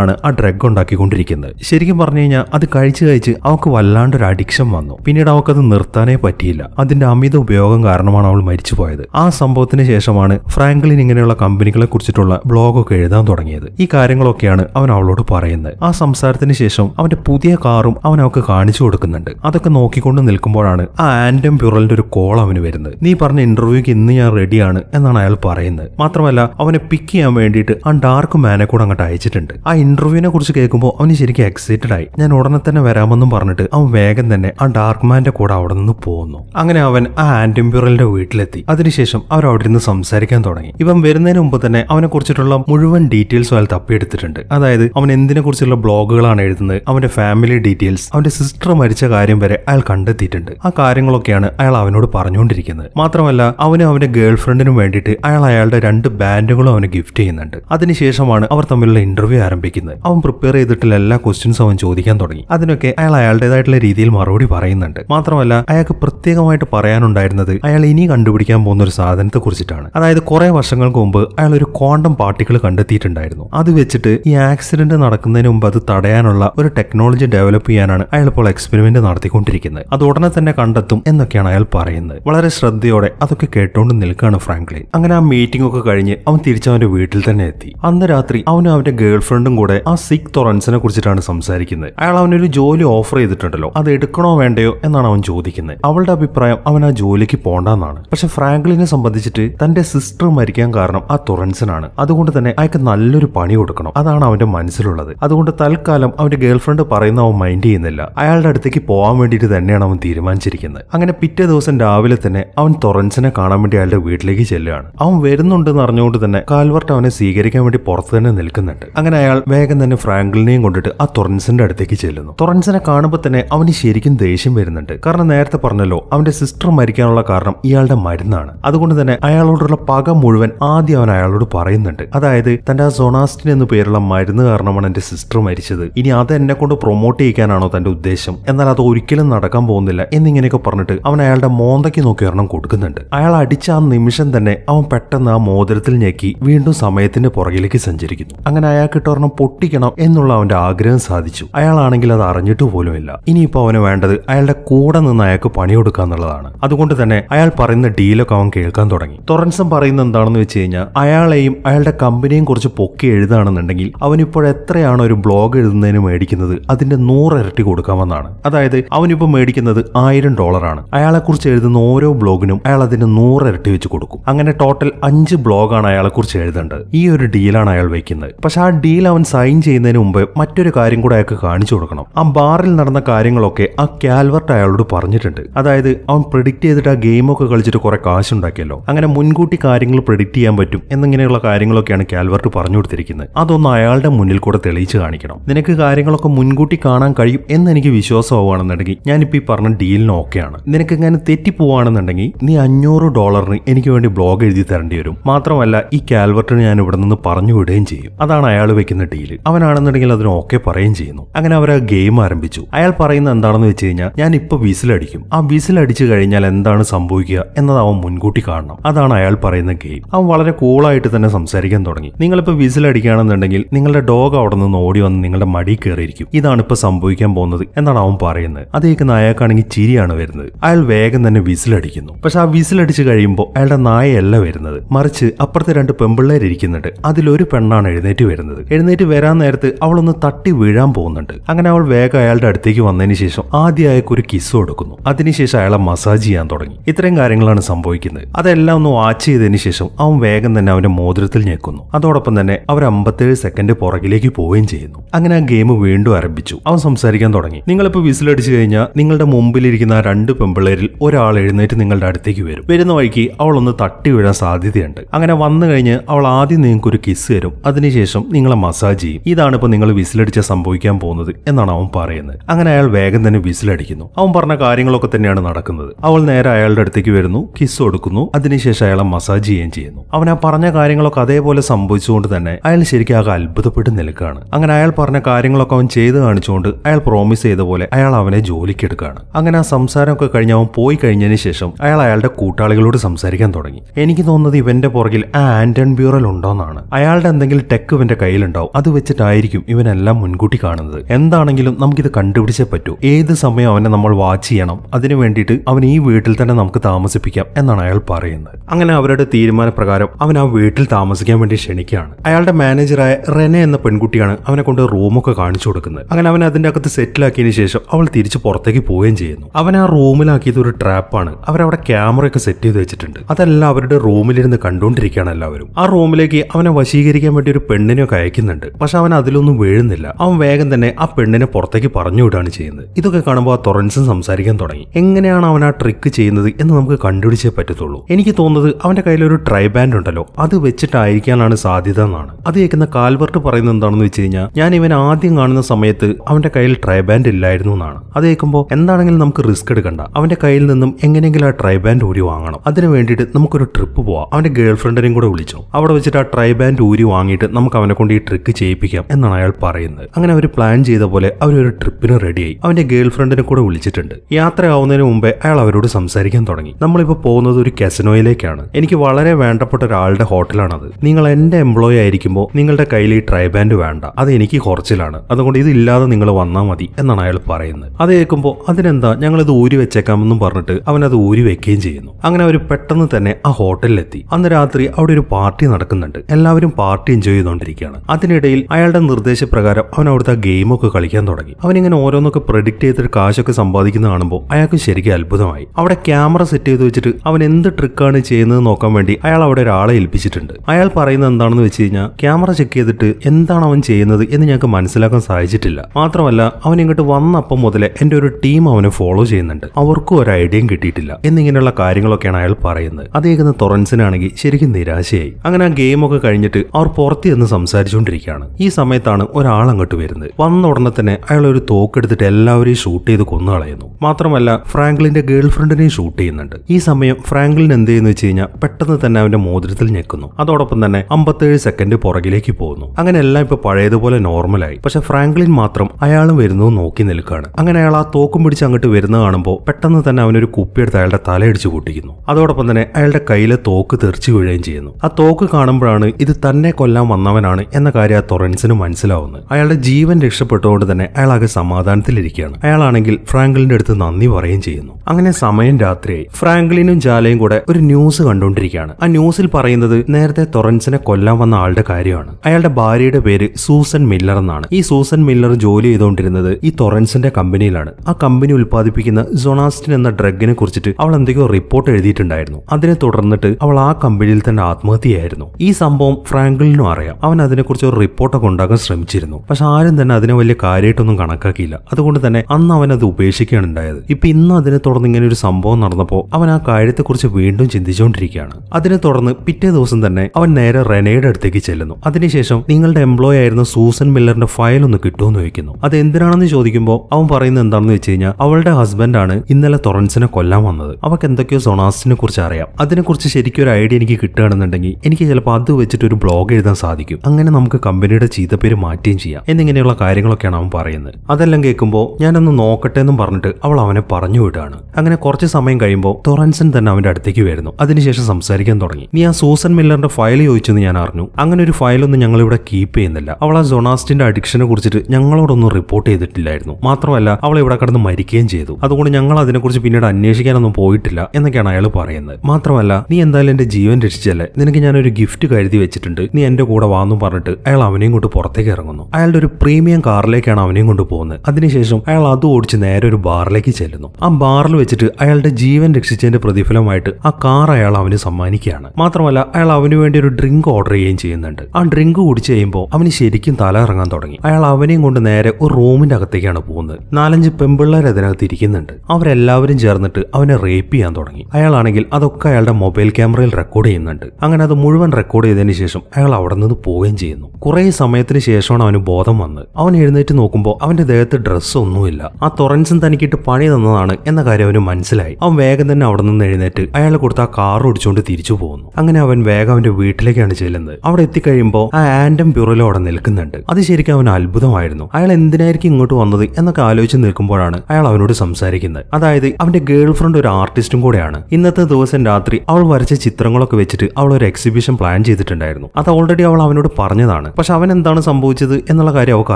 ആണ് ആ ഡ്രഗ് ഉണ്ടാക്കിക്കൊണ്ടിരിക്കുന്നത് ശരിക്കും പറഞ്ഞു കഴിഞ്ഞാൽ അത് കഴിച്ച് കഴിച്ച് അവൾക്ക് വല്ലാണ്ടൊരു അഡിക്ഷൻ വന്നു പിന്നീട് അവൾക്കത് നിർത്താനേ പറ്റിയില്ല അതിന്റെ അമിത ഉപയോഗം കാരണമാണ് അവൾ മരിച്ചു പോയത് ആ സംഭവത്തിന് ശേഷമാണ് ഫ്രാങ്ക്ലിൻ ഇങ്ങനെയുള്ള കമ്പനികളെ കുറിച്ചിട്ടുള്ള ബ്ലോഗൊക്കെ എഴുതാൻ തുടങ്ങിയത് ഈ കാര്യങ്ങളൊക്കെയാണ് അവൻ അവളോട് പറയുന്നത് ആ സംസാരത്തിന് ശേഷം അവന്റെ പുതിയ കാറും അവൻ അവൾക്ക് കാണിച്ചു കൊടുക്കുന്നുണ്ട് അതൊക്കെ നോക്കിക്കൊണ്ട് നിൽക്കുമ്പോഴാണ് ആ ആൻഡം പ്യൂറലിന്റെ ഒരു കോൾ അവന് വരുന്നത് നീ പറഞ്ഞ ഇന്റർവ്യൂക്ക് ഇന്ന് ഞാൻ റെഡിയാണ് എന്നാണ് അയാൾ പറയുന്നത് മാത്രമല്ല അവനെ പിക്ക് ചെയ്യാൻ വേണ്ടിയിട്ട് ആ ഡാർക്ക് മാനെ കൂടെ അങ്ങോട്ട് അയച്ചിട്ടുണ്ട് ആ ഇന്റർവ്യൂവിനെ കുറിച്ച് കേൾക്കുമ്പോൾ അവന് ശരിക്കും എക്സൈറ്റഡ് ആയി ഞാൻ ഉടനെ തന്നെ വരാമെന്നും പറഞ്ഞിട്ട് അവൻ വേഗം തന്നെ ആ ഡാർക്ക് മാന്റെ കൂടെ അവിടെ നിന്ന് പോകുന്നു അങ്ങനെ അവൻ ആ ആൻഡം പ്യൂറലിന്റെ വീട്ടിലെത്തി അതിനുശേഷം അവർ അവിടെ ഇരുന്ന് സംസാരിക്കാൻ തുടങ്ങി ഇവൻ വരുന്നതിന് മുമ്പ് തന്നെ അവനെ കുറിച്ചിട്ടുള്ള മുഴുവൻ ഡീറ്റെയിൽസും അയാൾ തപ്പിയെടുത്തിട്ടുണ്ട് അതായത് അവൻ എന്തിനെ കുറിച്ചുള്ള ബ്ലോഗുകളാണ് എഴുതുന്നത് അവന്റെ ഫാമിലി ഡീറ്റെയിൽസ് അവന്റെ സിസ്റ്റർ മരിച്ച കാര്യം വരെ അയാൾ കണ്ടെത്തിയിട്ടുണ്ട് ആ കാര്യങ്ങളൊക്കെയാണ് അയാൾ അവനോട് പറഞ്ഞുകൊണ്ടിരിക്കുന്നത് മാത്രമല്ല അവന് അവന്റെ ഗേൾ ഫ്രണ്ടിനും വേണ്ടിയിട്ട് അയാൾ അയാളുടെ രണ്ട് ബാൻഡുകളും അവന് ഗിഫ്റ്റ് ചെയ്യുന്നുണ്ട് അതിനുശേഷമാണ് അവർ തമ്മിലുള്ള ഇന്റർവ്യൂ ആരംഭിക്കുന്നത് അവൻ പ്രിപ്പയർ ചെയ്തിട്ടുള്ള എല്ലാ ക്വസ്റ്റ്യൻസും അവൻ ചോദിക്കാൻ തുടങ്ങി അതിനൊക്കെ അയാൾ അയാളുടേതായിട്ടുള്ള രീതിയിൽ മറുപടി പറയുന്നുണ്ട് മാത്രമല്ല അയാൾക്ക് പ്രത്യേകമായിട്ട് പറയാനുണ്ടായിരുന്നത് അയാൾ ഇനി കണ്ടുപിടിക്കാൻ പോകുന്ന ഒരു സാധനത്തെ കുറിച്ചിട്ടാണ് അതായത് കുറെ വർഷങ്ങൾക്ക് മുമ്പ് അയാൾ ഒരു ക്വാണ്ടം പാർട്ടിക്കിൾ കണ്ടെത്തിയിട്ടുണ്ടായിരുന്നു അത് വെച്ചിട്ട് ഈ ആക്സിഡന്റ് നടക്കുന്നതിന് മുമ്പ് അത് തടയാനുള്ള ഒരു ടെക്നോളജി ഡെവലപ്പ് ചെയ്യാനാണ് അയാൾ ഇപ്പോൾ എക്സ്പെരിമെന്റ് നടത്തിക്കൊണ്ടിരിക്കുന്നത് അത് ഉടനെ തന്നെ കണ്ടെത്തും എന്നൊക്കെയാണ് അയാൾ പറയുന്നത് വളരെ ശ്രദ്ധയോടെ അതൊക്കെ കേട്ടുകൊണ്ട് നിൽക്കുകയാണ് ഫ്രാങ്ക്ലിൻ അങ്ങനെ ആ മീറ്റിംഗ് ഒക്കെ കഴിഞ്ഞ് അവൻ തിരിച്ചവന്റെ വീട്ടിൽ തന്നെ എത്തി അന്ന് രാത്രി അവനും അവന്റെ ഗേൾ ഫ്രണ്ടും കൂടെ ആ സിഖ് തൊറൻസിനെ കുറിച്ചിട്ടാണ് സംസാരിക്കുന്നത് അയാൾ അവനൊരു ജോലി ഓഫർ ചെയ്തിട്ടുണ്ടല്ലോ അത് എടുക്കണോ വേണ്ടയോ എന്നാണ് അവൻ ചോദിക്കുന്നത് അവളുടെ അഭിപ്രായം അവൻ ആ ജോലിക്ക് പോണ്ടെന്നാണ് പക്ഷെ ഫ്രാങ്ക്ലിനെ സംബന്ധിച്ചിട്ട് തന്റെ സിസ്റ്റർ മരിക്കാൻ കാരണം ആ തൊറൻസിനാണ് അതുകൊണ്ട് തന്നെ അയാൾക്ക് നല്ലൊരു പണി കൊടുക്കണം അതാണ് അവന്റെ മനസ്സിലുള്ളത് അതുകൊണ്ട് തൽക്കാലം അവന്റെ ഗേൾ ഫ്രണ്ട് പറയുന്ന അവൻ മൈൻഡ് ചെയ്യുന്നില്ല അയാളുടെ അടുത്തേക്ക് പോകാൻ വേണ്ടിയിട്ട് തന്നെയാണ് അവൻ തീരുമാനിച്ചത് വെച്ചിരിക്കുന്നത് അങ്ങനെ പിറ്റേ ദിവസം രാവിലെ തന്നെ അവൻ തൊറൻസിനെ കാണാൻ വേണ്ടി അയാളുടെ വീട്ടിലേക്ക് ചെല്ലുകയാണ് അവൻ വരുന്നുണ്ടെന്ന് അറിഞ്ഞുകൊണ്ട് തന്നെ കാൽവർട്ട് അവനെ സ്വീകരിക്കാൻ വേണ്ടി പുറത്ത് തന്നെ നിൽക്കുന്നുണ്ട് അങ്ങനെ അയാൾ വേഗം തന്നെ ഫ്രാങ്ക്ലിനെയും കൊണ്ടിട്ട് ആ തൊറൻസിന്റെ അടുത്തേക്ക് ചെല്ലുന്നു തൊറൻസിനെ കാണുമ്പോൾ തന്നെ അവന് ശരിക്കും ദേഷ്യം വരുന്നുണ്ട് കാരണം നേരത്തെ പറഞ്ഞല്ലോ അവന്റെ സിസ്റ്റർ മരിക്കാനുള്ള കാരണം ഇയാളുടെ മരുന്നാണ് അതുകൊണ്ട് തന്നെ അയാളോടുള്ള പക മുഴുവൻ ആദ്യം അവൻ അയാളോട് പറയുന്നുണ്ട് അതായത് തന്റെ ആ സൊണാസ്റ്റിൻ എന്നു പേരുള്ള മരുന്ന് കാരണമാണ് എന്റെ സിസ്റ്റർ മരിച്ചത് ഇനി അത് എന്നെ കൊണ്ട് പ്രൊമോട്ട് ചെയ്യിക്കാനാണോ തന്റെ ഉദ്ദേശം എന്നാൽ അത് ഒരിക്കലും നടക്കാൻ പോകുന്നില്ല എന്നിങ്ങനെ ഇങ്ങനെയൊക്കെ പറഞ്ഞിട്ട് അവൻ അയാളുടെ മോന്തയ്ക്ക് നോക്കി ഒരെണ്ണം കൊടുക്കുന്നുണ്ട് അയാൾ അടിച്ച ആ നിമിഷം തന്നെ അവൻ പെട്ടെന്ന് ആ മോതിരത്തിൽ ഞെക്കി വീണ്ടും സമയത്തിന്റെ പുറകിലേക്ക് സഞ്ചരിക്കുന്നു അങ്ങനെ അയാൾക്ക് ഇട്ടൊരെണ്ണം പൊട്ടിക്കണം എന്നുള്ള അവന്റെ ആഗ്രഹം സാധിച്ചു അയാളാണെങ്കിൽ അത് അറിഞ്ഞിട്ട് പോലുമില്ല ഇനിയിപ്പോ അവന് വേണ്ടത് അയാളുടെ കൂടെ നിന്ന് അയാൾക്ക് പണിയെടുക്കുക എന്നുള്ളതാണ് അതുകൊണ്ട് തന്നെ അയാൾ പറയുന്ന ഡീലൊക്കെ അവൻ കേൾക്കാൻ തുടങ്ങി തൊറൻസം പറയുന്ന എന്താണെന്ന് വെച്ച് കഴിഞ്ഞാൽ അയാളെയും അയാളുടെ കമ്പനിയെയും കുറിച്ച് പൊക്കി എഴുതാണെന്നുണ്ടെങ്കിൽ അവനിപ്പോൾ എത്രയാണ് ഒരു ബ്ലോഗ് എഴുതുന്നതിന് മേടിക്കുന്നത് അതിന്റെ ഇരട്ടി കൊടുക്കാമെന്നാണ് അതായത് അവനിപ്പോൾ മേടിക്കുന്നത് ആയിരം ആയിരം ഡോളറാണ് അയാളെക്കുറിച്ച് എഴുതുന്ന ഓരോ ബ്ലോഗിനും അയാൾ അതിന് ഇരട്ടി വെച്ച് കൊടുക്കും അങ്ങനെ ടോട്ടൽ അഞ്ച് ബ്ലോഗാണ് അയാളെക്കുറിച്ച് എഴുതേണ്ടത് ഈ ഒരു ഡീലാണ് അയാൾ വെക്കുന്നത് പക്ഷെ ആ ഡീൽ അവൻ സൈൻ ചെയ്യുന്നതിന് മുമ്പ് മറ്റൊരു കാര്യം കൂടെ അയാൾക്ക് കാണിച്ചു കൊടുക്കണം ആ ബാറിൽ നടന്ന കാര്യങ്ങളൊക്കെ ആ കാൽവർട്ട് അയാളോട് പറഞ്ഞിട്ടുണ്ട് അതായത് അവൻ പ്രിഡിക്ട് ചെയ്തിട്ട് ആ ഗെയിമൊക്കെ കളിച്ചിട്ട് കുറെ കാശുണ്ടാക്കിയല്ലോ അങ്ങനെ മുൻകൂട്ടി കാര്യങ്ങൾ പ്രിഡിക്ട് ചെയ്യാൻ പറ്റും എന്നിങ്ങനെയുള്ള കാര്യങ്ങളൊക്കെയാണ് കാൽവർട്ട് പറഞ്ഞു കൊടുത്തിരിക്കുന്നത് അതൊന്ന് അയാളുടെ മുന്നിൽ കൂടെ തെളിയിച്ച് കാണിക്കണം നിനക്ക് കാര്യങ്ങളൊക്കെ മുൻകൂട്ടി കാണാൻ കഴിയും എന്നെനിക്ക് വിശ്വാസമാവുകയാണെന്നുണ്ടെങ്കിൽ ഞാനിപ്പോൾ ഈ പറഞ്ഞ ഡീലിന് ഓക്കെയാണ് തെറ്റി തെറ്റിപ്പോവാണെന്നുണ്ടെങ്കിൽ നീ അഞ്ഞൂറ് ഡോളറിന് എനിക്ക് വേണ്ടി ബ്ലോഗ് എഴുതി തരേണ്ടി വരും മാത്രമല്ല ഈ കാൽവർട്ടിന് ഞാൻ ഇവിടെ നിന്ന് പറഞ്ഞു വിടുകയും ചെയ്യും അതാണ് അയാൾ വെക്കുന്ന ഡീല് അവനാണെന്നുണ്ടെങ്കിൽ അതിന് ഓക്കെ പറയുകയും ചെയ്യുന്നു അങ്ങനെ അവർ ആ ഗെയിം ആരംഭിച്ചു അയാൾ പറയുന്ന എന്താണെന്ന് വെച്ച് കഴിഞ്ഞാൽ ഞാൻ ഇപ്പൊ വിസിലടിക്കും ആ വിസിലടിച്ചു കഴിഞ്ഞാൽ എന്താണ് സംഭവിക്കുക എന്നത് അവൻ മുൻകൂട്ടി കാണണം അതാണ് അയാൾ പറയുന്ന ഗെയിം അവൻ വളരെ കൂളായിട്ട് തന്നെ സംസാരിക്കാൻ തുടങ്ങി നിങ്ങളിപ്പോ വിസിലടിക്കുകയാണെന്നുണ്ടെങ്കിൽ നിങ്ങളുടെ ഡോഗ് അവിടെ നിന്ന് ഓടി വന്ന് നിങ്ങളുടെ മടി കയറിയിരിക്കും ഇതാണ് ഇപ്പോൾ സംഭവിക്കാൻ പോകുന്നത് എന്നാണ് അവൻ പറയുന്നത് അതേക്ക് നായക്കാണെങ്കിൽ ചിരിയാണ് ആണ് വരുന്നത് അയാൾ വേഗം തന്നെ വിസിലടിക്കുന്നു പക്ഷെ ആ വിസിലടിച്ച് കഴിയുമ്പോൾ അയാളുടെ നായയല്ല വരുന്നത് മറിച്ച് അപ്പുറത്തെ രണ്ട് പെമ്പിള്ളേരിക്കുന്നുണ്ട് അതിലൊരു പെണ്ണാണ് എഴുന്നേറ്റ് വരുന്നത് എഴുന്നേറ്റ് വരാൻ നേരത്ത് അവളൊന്ന് തട്ടി വീഴാൻ പോകുന്നുണ്ട് അങ്ങനെ അവൾ വേഗം അയാളുടെ അടുത്തേക്ക് വന്നതിന് ശേഷം ആദ്യം ഒരു കിസ് കൊടുക്കുന്നു അതിനുശേഷം അയാളെ മസാജ് ചെയ്യാൻ തുടങ്ങി ഇത്രയും കാര്യങ്ങളാണ് സംഭവിക്കുന്നത് അതെല്ലാം ഒന്ന് വാച്ച് ചെയ്തതിന് ശേഷം അവൻ വേഗം തന്നെ അവന്റെ മോതിരത്തിൽ ഞെക്കുന്നു അതോടൊപ്പം തന്നെ അവർ അമ്പത്തേഴ് സെക്കൻഡ് പുറകിലേക്ക് പോവുകയും ചെയ്യുന്നു അങ്ങനെ ആ ഗെയിം വീണ്ടും ആരംഭിച്ചു അവൻ സംസാരിക്കാൻ തുടങ്ങി നിങ്ങളിപ്പോൾ വിസിലടിച്ചു കഴിഞ്ഞാൽ നിങ്ങളുടെ മുമ്പിലിരിക്കുന്ന രണ്ട് പെമ്പിള്ളേരിൽ ഒരാൾ എഴുന്നേറ്റ് നിങ്ങളുടെ അടുത്തേക്ക് വരും വരുന്ന വഴിക്ക് അവൾ ഒന്ന് തട്ടി വീഴാൻ സാധ്യതയുണ്ട് അങ്ങനെ വന്നു കഴിഞ്ഞ് അവൾ ആദ്യം നിങ്ങൾക്ക് ഒരു കിസ് തരും അതിനുശേഷം നിങ്ങളെ മസാജ് ചെയ്യും ഇതാണ് ഇപ്പോൾ നിങ്ങൾ വിസിലടിച്ച സംഭവിക്കാൻ പോകുന്നത് എന്നാണ് അവൻ പറയുന്നത് അങ്ങനെ അയാൾ വേഗം തന്നെ വിസിലടിക്കുന്നു അവൻ പറഞ്ഞ കാര്യങ്ങളൊക്കെ തന്നെയാണ് നടക്കുന്നത് അവൾ നേരെ അയാളുടെ അടുത്തേക്ക് വരുന്നു കിസ് കൊടുക്കുന്നു അതിനുശേഷം അയാളെ മസാജ് ചെയ്യുകയും ചെയ്യുന്നു അവൻ ആ പറഞ്ഞ കാര്യങ്ങളൊക്കെ അതേപോലെ സംഭവിച്ചുകൊണ്ട് തന്നെ അയാൾ ശരിക്കും ആകെ അത്ഭുതപ്പെട്ട് നിൽക്കുകയാണ് അങ്ങനെ അയാൾ പറഞ്ഞ കാര്യങ്ങളൊക്കെ അവൻ ചെയ്ത് കാണിച്ചുകൊണ്ട് അയാൾ പ്രോമിസ് ചെയ്ത പോലെ അയാൾ അവനെ ജോലിക്കെടുക്കുകയാണ് അങ്ങനെ ആ സംസാരമൊക്കെ കഴിഞ്ഞ് അവൻ പോയി കഴിഞ്ഞതിന് ശേഷം അയാൾ അയാളുടെ കൂട്ടാളികളോട് സംസാരിക്കാൻ തുടങ്ങി എനിക്ക് തോന്നുന്നത് ഇവന്റെ പുറകിൽ ആ ആന്റൺ ബ്യൂറൽ ഉണ്ടോന്നാണ് അയാളുടെ എന്തെങ്കിലും ടെക്ക് ഇവന്റെ കയ്യിലുണ്ടാവും അത് വെച്ചിട്ടായിരിക്കും ഇവനെല്ലാം മുൻകൂട്ടി കാണുന്നത് എന്താണെങ്കിലും നമുക്കിത് കണ്ടുപിടിച്ചേ പറ്റൂ ഏത് സമയം അവനെ നമ്മൾ വാച്ച് ചെയ്യണം അതിനു വേണ്ടിയിട്ട് അവൻ ഈ വീട്ടിൽ തന്നെ നമുക്ക് താമസിപ്പിക്കാം എന്നാണ് അയാൾ പറയുന്നത് അങ്ങനെ അവരുടെ തീരുമാനപ്രകാരം അവൻ ആ വീട്ടിൽ താമസിക്കാൻ വേണ്ടി ക്ഷണിക്കുകയാണ് അയാളുടെ മാനേജറായ റെനെ എന്ന പെൺകുട്ടിയാണ് അവനെ കൊണ്ട് റൂമൊക്കെ കാണിച്ചു കൊടുക്കുന്നത് അങ്ങനെ അവൻ അതിന്റെ അകത്ത് സെറ്റിലാക്കിയതിനു ശേഷം അവൾ തിരിച്ചു പുറത്തേക്ക് പോവുകയും ചെയ്യുന്നു അവൻ ആ റൂമിലാക്കിയത് ഒരു ട്രാപ്പാണ് അവരവിടെ ക്യാമറയൊക്കെ സെറ്റ് ചെയ്ത് വെച്ചിട്ടുണ്ട് അതല്ല അവരുടെ റൂമിലിരുന്ന് കണ്ടുകൊണ്ടിരിക്കുകയാണ് എല്ലാവരും ആ റൂമിലേക്ക് അവനെ വശീകരിക്കാൻ വേണ്ടി ഒരു പെണ്ണിനെയൊക്കെ അയക്കുന്നുണ്ട് പക്ഷെ അവൻ അതിലൊന്നും വീഴുന്നില്ല അവൻ വേഗം തന്നെ ആ പെണ്ണിനെ പുറത്തേക്ക് പറഞ്ഞു വിടുകയാണ് ചെയ്യുന്നത് ഇതൊക്കെ കാണുമ്പോൾ ആ തൊറൻസും സംസാരിക്കാൻ തുടങ്ങി എങ്ങനെയാണ് അവൻ ആ ട്രിക്ക് ചെയ്യുന്നത് എന്ന് നമുക്ക് കണ്ടുപിടിച്ചേ പറ്റത്തുള്ളൂ എനിക്ക് തോന്നുന്നത് അവന്റെ കയ്യിൽ ഒരു ട്രൈ ബാൻഡ് ഉണ്ടല്ലോ അത് വെച്ചിട്ടായിരിക്കാനാണ് സാധ്യത എന്നാണ് അത് കേൾക്കുന്ന കാൽവർട്ട് പറയുന്നത് എന്താണെന്ന് വെച്ച് കഴിഞ്ഞാൽ ഞാൻ ഇവൻ ആദ്യം കാണുന്ന സമയത്ത് അവന്റെ കയ്യിൽ ട്രൈ ബാൻഡ് ഇല്ലായിരുന്നു എന്നാണ് അത് കേൾക്കുമ്പോൾ എന്താണെങ്കിലും നമുക്ക് റിസ്ക് റിസ്ക് എടുക്കണ്ട അവന്റെ കയ്യിൽ നിന്നും എങ്ങനെയെങ്കിലും ആ ട്രൈ ബാൻഡ് ഊരി വാങ്ങണം അതിന് വേണ്ടിയിട്ട് നമുക്കൊരു ട്രിപ്പ് പോവാം അവന്റെ ഗേൾ ഫ്രണ്ടിനെയും കൂടെ വിളിച്ചു അവിടെ വെച്ചിട്ട് ആ ട്രൈ ബാൻഡ് ഊരി വാങ്ങിയിട്ട് നമുക്ക് അവനെ കൊണ്ട് ഈ ട്രിക്ക് ചെയ്യിപ്പിക്കാം എന്നാണ് അയാൾ പറയുന്നത് അങ്ങനെ അവർ പ്ലാൻ ചെയ്ത പോലെ അവർ ഒരു ട്രിപ്പിന് റെഡിയായി അവന്റെ ഗേൾ ഫ്രണ്ടിനെ കൂടെ വിളിച്ചിട്ടുണ്ട് യാത്രയാവുന്നതിന് മുമ്പേ അയാൾ അവരോട് സംസാരിക്കാൻ തുടങ്ങി നമ്മളിപ്പോൾ പോകുന്നത് ഒരു കെസനോയിലേക്കാണ് എനിക്ക് വളരെ വേണ്ടപ്പെട്ട ഒരാളുടെ ഹോട്ടലാണത് നിങ്ങൾ എന്റെ എംപ്ലോയി ആയിരിക്കുമ്പോൾ നിങ്ങളുടെ കയ്യിൽ ഈ ട്രൈ ബാൻഡ് വേണ്ട അത് എനിക്ക് കുറച്ചിലാണ് അതുകൊണ്ട് ഇതില്ലാതെ നിങ്ങൾ വന്നാൽ മതി എന്നാണ് അയാൾ പറയുന്നത് അത് കേൾക്കുമ്പോൾ അതിനെന്താ ഞങ്ങൾ അത് ഊരി വെച്ചേക്കാമെന്നും പറഞ്ഞിട്ട് അവൻ അത് ഊരി വെക്കുകയും ചെയ്യുന്നു അങ്ങനെ അവർ പെട്ടെന്ന് തന്നെ ആ ഹോട്ടലിലെത്തി അന്ന് രാത്രി അവിടെ ഒരു പാർട്ടി നടക്കുന്നുണ്ട് എല്ലാവരും പാർട്ടി എൻജോയ് ചെയ്തുകൊണ്ടിരിക്കുകയാണ് അതിനിടയിൽ അയാളുടെ നിർദ്ദേശപ്രകാരം അവൻ അവിടുത്തെ ഗെയിമൊക്കെ കളിക്കാൻ തുടങ്ങി അവനിങ്ങനെ ഓരോന്നൊക്കെ പ്രെഡിക്ട് ചെയ്തിട്ട് കാശൊക്കെ സമ്പാദിക്കുന്ന കാണുമ്പോൾ അയാൾക്ക് ശരിക്കും അത്ഭുതമായി അവിടെ ക്യാമറ സെറ്റ് ചെയ്ത് വെച്ചിട്ട് അവൻ എന്ത് ട്രിക്കാണ് ചെയ്യുന്നത് നോക്കാൻ വേണ്ടി അയാൾ അവിടെ ഒരാളെ ഏൽപ്പിച്ചിട്ടുണ്ട് അയാൾ പറയുന്നത് എന്താണെന്ന് വെച്ച് കഴിഞ്ഞാൽ ക്യാമറ ചെക്ക് ചെയ്തിട്ട് എന്താണ് അവൻ ചെയ്യുന്നത് എന്ന് ഞങ്ങൾക്ക് മനസ്സിലാക്കാൻ സാധിച്ചിട്ടില്ല മാത്രമല്ല അവൻ ഇങ്ങോട്ട് വന്നപ്പം മുതലേ എൻ്റെ ഒരു ടീം അവനെ ഫോളോ ചെയ്തു ചെയ്യുന്നുണ്ട് അവർക്കും ഒരു ഐഡിയയും കിട്ടിയിട്ടില്ല എന്നിങ്ങനെയുള്ള കാര്യങ്ങളൊക്കെയാണ് അയാൾ പറയുന്നത് അതേക്കുന്ന തൊറൻസിനാണെങ്കിൽ ശരിക്കും നിരാശയായി അങ്ങനെ ആ ഗെയിമൊക്കെ കഴിഞ്ഞിട്ട് അവർ പുറത്ത് ചെന്ന് സംസാരിച്ചുകൊണ്ടിരിക്കുകയാണ് ഈ സമയത്താണ് ഒരാൾ അങ്ങോട്ട് വരുന്നത് വന്ന ഉടനെ തന്നെ അയാൾ ഒരു തോക്കെടുത്തിട്ട് എല്ലാവരെയും ഷൂട്ട് ചെയ്ത് കൊന്നു കളയുന്നു മാത്രമല്ല ഫ്രാങ്ക്ലിന്റെ ഗേൾ ഫ്രണ്ടിനെയും ഷൂട്ട് ചെയ്യുന്നുണ്ട് ഈ സമയം ഫ്രാങ്ക്ലിൻ എന്ത് ചെയ്യുന്നു വെച്ച് കഴിഞ്ഞാൽ പെട്ടെന്ന് തന്നെ അവന്റെ മോതിരത്തിൽ ഞെക്കുന്നു അതോടൊപ്പം തന്നെ അമ്പത്തേഴ് സെക്കൻഡ് പുറകിലേക്ക് പോകുന്നു അങ്ങനെ എല്ലാം ഇപ്പൊ പഴയതുപോലെ നോർമലായി പക്ഷെ ഫ്രാങ്ക്ലിൻ മാത്രം അയാളും വരുന്നു നോക്കി നിൽക്കുകയാണ് അങ്ങനെ അയാൾ ആ തോക്കും പിടിച്ച് അങ്ങോട്ട് വരുന്ന കാണുമ്പോൾ പെട്ടെന്ന് തന്നെ അവനൊരു കുപ്പിയെടുത്ത് അയാളുടെ തലയടിച്ച് പൊട്ടിക്കുന്നു അതോടൊപ്പം തന്നെ അയാളുടെ കയ്യിലെ തോക്ക് തെറിച്ചു വീഴുകയും ചെയ്യുന്നു ആ തോക്ക് കാണുമ്പോഴാണ് ഇത് തന്നെ കൊല്ലാൻ വന്നവനാണ് എന്ന കാര്യം ആ തൊറൻസിന് മനസ്സിലാവുന്നത് അയാളുടെ ജീവൻ രക്ഷപ്പെട്ടുകൊണ്ട് തന്നെ അയാൾ ആകെ സമാധാനത്തിലിരിക്കുകയാണ് അയാളാണെങ്കിൽ ഫ്രാങ്ക്ലിന്റെ അടുത്ത് നന്ദി പറയുകയും ചെയ്യുന്നു അങ്ങനെ സമയം രാത്രിയായി ഫ്രാങ്ക്ലിനും ജാലയും കൂടെ ഒരു ന്യൂസ് കണ്ടുകൊണ്ടിരിക്കുകയാണ് ആ ന്യൂസിൽ പറയുന്നത് നേരത്തെ തൊറൻസിനെ കൊല്ലാൻ വന്ന ആളുടെ കാര്യമാണ് അയാളുടെ ഭാര്യയുടെ പേര് സൂസൻ മില്ലർ എന്നാണ് ഈ സൂസൻ മില്ലർ ജോലി ചെയ്തുകൊണ്ടിരുന്നത് ഈ തൊറൻസിന്റെ കമ്പനിയിലാണ് ആ കമ്പനി ഉൽപ്പാദിപ്പിക്കുന്ന നിന്ന് സൊണാസ്റ്റിൻ എന്ന ഡ്രഗിനെ കുറിച്ചിട്ട് അവൾ എന്തൊക്കെയോ റിപ്പോർട്ട് എഴുതിയിട്ടുണ്ടായിരുന്നു അതിനെ തുടർന്നിട്ട് അവൾ ആ കമ്പനിയിൽ തന്നെ ആത്മഹത്യയായിരുന്നു ഈ സംഭവം ഫ്രാങ്കിളിനും അറിയാം അവൻ അതിനെക്കുറിച്ച് ഒരു റിപ്പോർട്ടൊക്കെ ഉണ്ടാക്കാൻ ശ്രമിച്ചിരുന്നു പക്ഷെ ആരും തന്നെ അതിനെ വലിയ കാര്യമായിട്ടൊന്നും കണക്കാക്കിയില്ല അതുകൊണ്ട് തന്നെ അന്ന് അവൻ അത് ഉപേക്ഷിക്കുകയാണ് ഉണ്ടായത് ഇപ്പൊ ഇന്ന് അതിനെ തുടർന്ന് ഇങ്ങനെ ഒരു സംഭവം നടന്നപ്പോൾ അവൻ ആ കാര്യത്തെക്കുറിച്ച് വീണ്ടും ചിന്തിച്ചുകൊണ്ടിരിക്കുകയാണ് അതിനെ തുടർന്ന് പിറ്റേ ദിവസം തന്നെ അവൻ നേരെ റെനയുടെ അടുത്തേക്ക് ചെല്ലുന്നു അതിനുശേഷം നിങ്ങളുടെ എംപ്ലോയി ആയിരുന്ന സൂസൻ മില്ലറിന്റെ ഫയൽ ഒന്ന് കിട്ടുമെന്ന് ചോദിക്കുന്നു അത് എന്തിനാണെന്ന് ചോദിക്കുമ്പോൾ അവൻ പറയുന്നത് എന്താണെന്ന് വെച്ച് കഴിഞ്ഞാൽ അവളുടെ ഹസ്ബൻഡ് ആണ് ഇന്നലെ തൊറൻസിനെ കൊല്ലാൻ വന്നത് അവക്ക് എന്തൊക്കെയോ സൊണാസിനെ കുറിച്ച് അറിയാം അതിനെക്കുറിച്ച് ശരിക്കും ഒരു ഐഡിയ എനിക്ക് കിട്ടുകയാണെന്നുണ്ടെങ്കിൽ എനിക്ക് ചിലപ്പോൾ അത് വെച്ചിട്ട് ഒരു ബ്ലോഗ് എഴുതാൻ സാധിക്കും അങ്ങനെ നമുക്ക് കമ്പനിയുടെ ചീത്തപ്പേര് മാറ്റുകയും ചെയ്യാം എന്നിങ്ങനെയുള്ള കാര്യങ്ങളൊക്കെയാണ് അവൻ പറയുന്നത് അതെല്ലാം കേൾക്കുമ്പോൾ ഞാനൊന്ന് നോക്കട്ടെ എന്നും പറഞ്ഞിട്ട് അവൾ അവനെ പറഞ്ഞു വിടുകയാണ് അങ്ങനെ കുറച്ച് സമയം കഴിയുമ്പോൾ തൊറൻസൻ തന്നെ അവന്റെ അടുത്തേക്ക് വരുന്നു അതിനുശേഷം സംസാരിക്കാൻ തുടങ്ങി നീ ആ സൂസൻ മില്ലറിന്റെ ഫയൽ ചോദിച്ചെന്ന് ഞാൻ അറിഞ്ഞു അങ്ങനെ ഒരു ഫയലൊന്നും ഞങ്ങൾ ഇവിടെ കീപ്പ് ചെയ്യുന്നില്ല അവൾ ആ സൊണാസ്റ്റിന്റെ അഡിക്ഷനെ കുറിച്ചിട്ട് ഞങ്ങളോടൊന്നും റിപ്പോർട്ട് ചെയ്തിട്ടില്ലായിരുന്നു മാത്രമല്ല അവൾ ഇവിടെ കടന്ന് മരിക്കുകയും ചെയ്തു അത് അതുകൊണ്ട് ഞങ്ങൾ അതിനെക്കുറിച്ച് പിന്നീട് അന്വേഷിക്കാനൊന്നും പോയിട്ടില്ല എന്നൊക്കെയാണ് അയാൾ പറയുന്നത് മാത്രമല്ല നീ എന്തായാലും എൻ്റെ ജീവൻ രക്ഷിച്ചല്ലേ നിനക്ക് ഞാനൊരു ഗിഫ്റ്റ് കരുതി വെച്ചിട്ടുണ്ട് നീ എൻ്റെ കൂടെ വാന്നും പറഞ്ഞിട്ട് അയാൾ അവനെയും കൊണ്ട് പുറത്തേക്ക് ഇറങ്ങുന്നു അയാളുടെ ഒരു പ്രീമിയം കാറിലേക്കാണ് അവനെയും കൊണ്ട് പോകുന്നത് അതിനുശേഷം അയാൾ അത് ഓടിച്ച് നേരെ ഒരു ബാറിലേക്ക് ചെല്ലുന്നു ആ ബാറിൽ വെച്ചിട്ട് അയാളുടെ ജീവൻ രക്ഷിച്ചതിന്റെ പ്രതിഫലമായിട്ട് ആ കാർ അയാൾ അവന് സമ്മാനിക്കുകയാണ് മാത്രമല്ല അയാൾ അവന് വേണ്ടി ഒരു ഡ്രിങ്ക് ഓർഡർ ചെയ്യുകയും ചെയ്യുന്നുണ്ട് ആ ഡ്രിങ്ക് കുടിച്ച് കഴിയുമ്പോൾ അവന് ശരിക്കും തല ഇറങ്ങാൻ തുടങ്ങി അയാൾ അവനെയും കൊണ്ട് നേരെ ഒരു റൂമിന്റെ അകത്തേക്കാണ് പോകുന്നത് നാലഞ്ച് പെമ്പിള്ളേർ അതിനകത്ത് ഇരിക്കുന്നുണ്ട് ഉണ്ട് അവരെല്ലാവരും ചേർന്നിട്ട് അവനെ റേപ്പ് ചെയ്യാൻ തുടങ്ങി അയാളാണെങ്കിൽ അതൊക്കെ അയാളുടെ മൊബൈൽ ക്യാമറയിൽ റെക്കോർഡ് ചെയ്യുന്നുണ്ട് അങ്ങനെ അത് മുഴുവൻ റെക്കോർഡ് ചെയ്തതിന് ശേഷം അയാൾ അവിടെ നിന്ന് പോവുകയും ചെയ്യുന്നു കുറേ സമയത്തിന് ശേഷമാണ് അവന് ബോധം വന്നത് അവൻ എഴുന്നേറ്റ് നോക്കുമ്പോൾ അവന്റെ ദേഹത്ത് ഡ്രസ്സ് ഒന്നുമില്ല ആ തൊറൻസൻ തനിക്കിട്ട് പണി തന്നതാണ് എന്ന കാര്യം അവന് മനസ്സിലായി അവൻ വേഗം തന്നെ അവിടെ നിന്ന് എഴുന്നേറ്റ് അയാൾ കൊടുത്ത ആ കാർ ഓടിച്ചുകൊണ്ട് തിരിച്ചു പോകുന്നു അങ്ങനെ അവൻ വേഗം അവന്റെ വീട്ടിലേക്കാണ് ചെല്ലുന്നത് അവിടെ എത്തിക്കഴിയുമ്പോൾ ആ ആൻഡം ബ്യൂറോയിൽ അവിടെ നിൽക്കുന്നുണ്ട് അത് ശരിക്കും അവൻ അത്ഭുതമായിരുന്നു അയാൾ എന്തിനായിരിക്കും ഇങ്ങോട്ട് വന്നത് എന്നൊക്കെ ആലോചിച്ച് നിൽക്കുമ്പോഴാണ് അയാൾ അവനോട് സംസാരിക്കുന്നത് വരയ്ക്കുന്നത് അതായത് അവന്റെ ഗേൾ ഫ്രണ്ട് ഒരു ആർട്ടിസ്റ്റും കൂടെയാണ് ഇന്നത്തെ ദിവസം രാത്രി അവൾ വരച്ച ചിത്രങ്ങളൊക്കെ വെച്ചിട്ട് അവൾ ഒരു എക്സിബിഷൻ പ്ലാൻ ചെയ്തിട്ടുണ്ടായിരുന്നു അത് ഓൾറെഡി അവൾ അവനോട് പറഞ്ഞതാണ് പക്ഷെ അവൻ എന്താണ് സംഭവിച്ചത് എന്നുള്ള കാര്യം അവൾക്ക്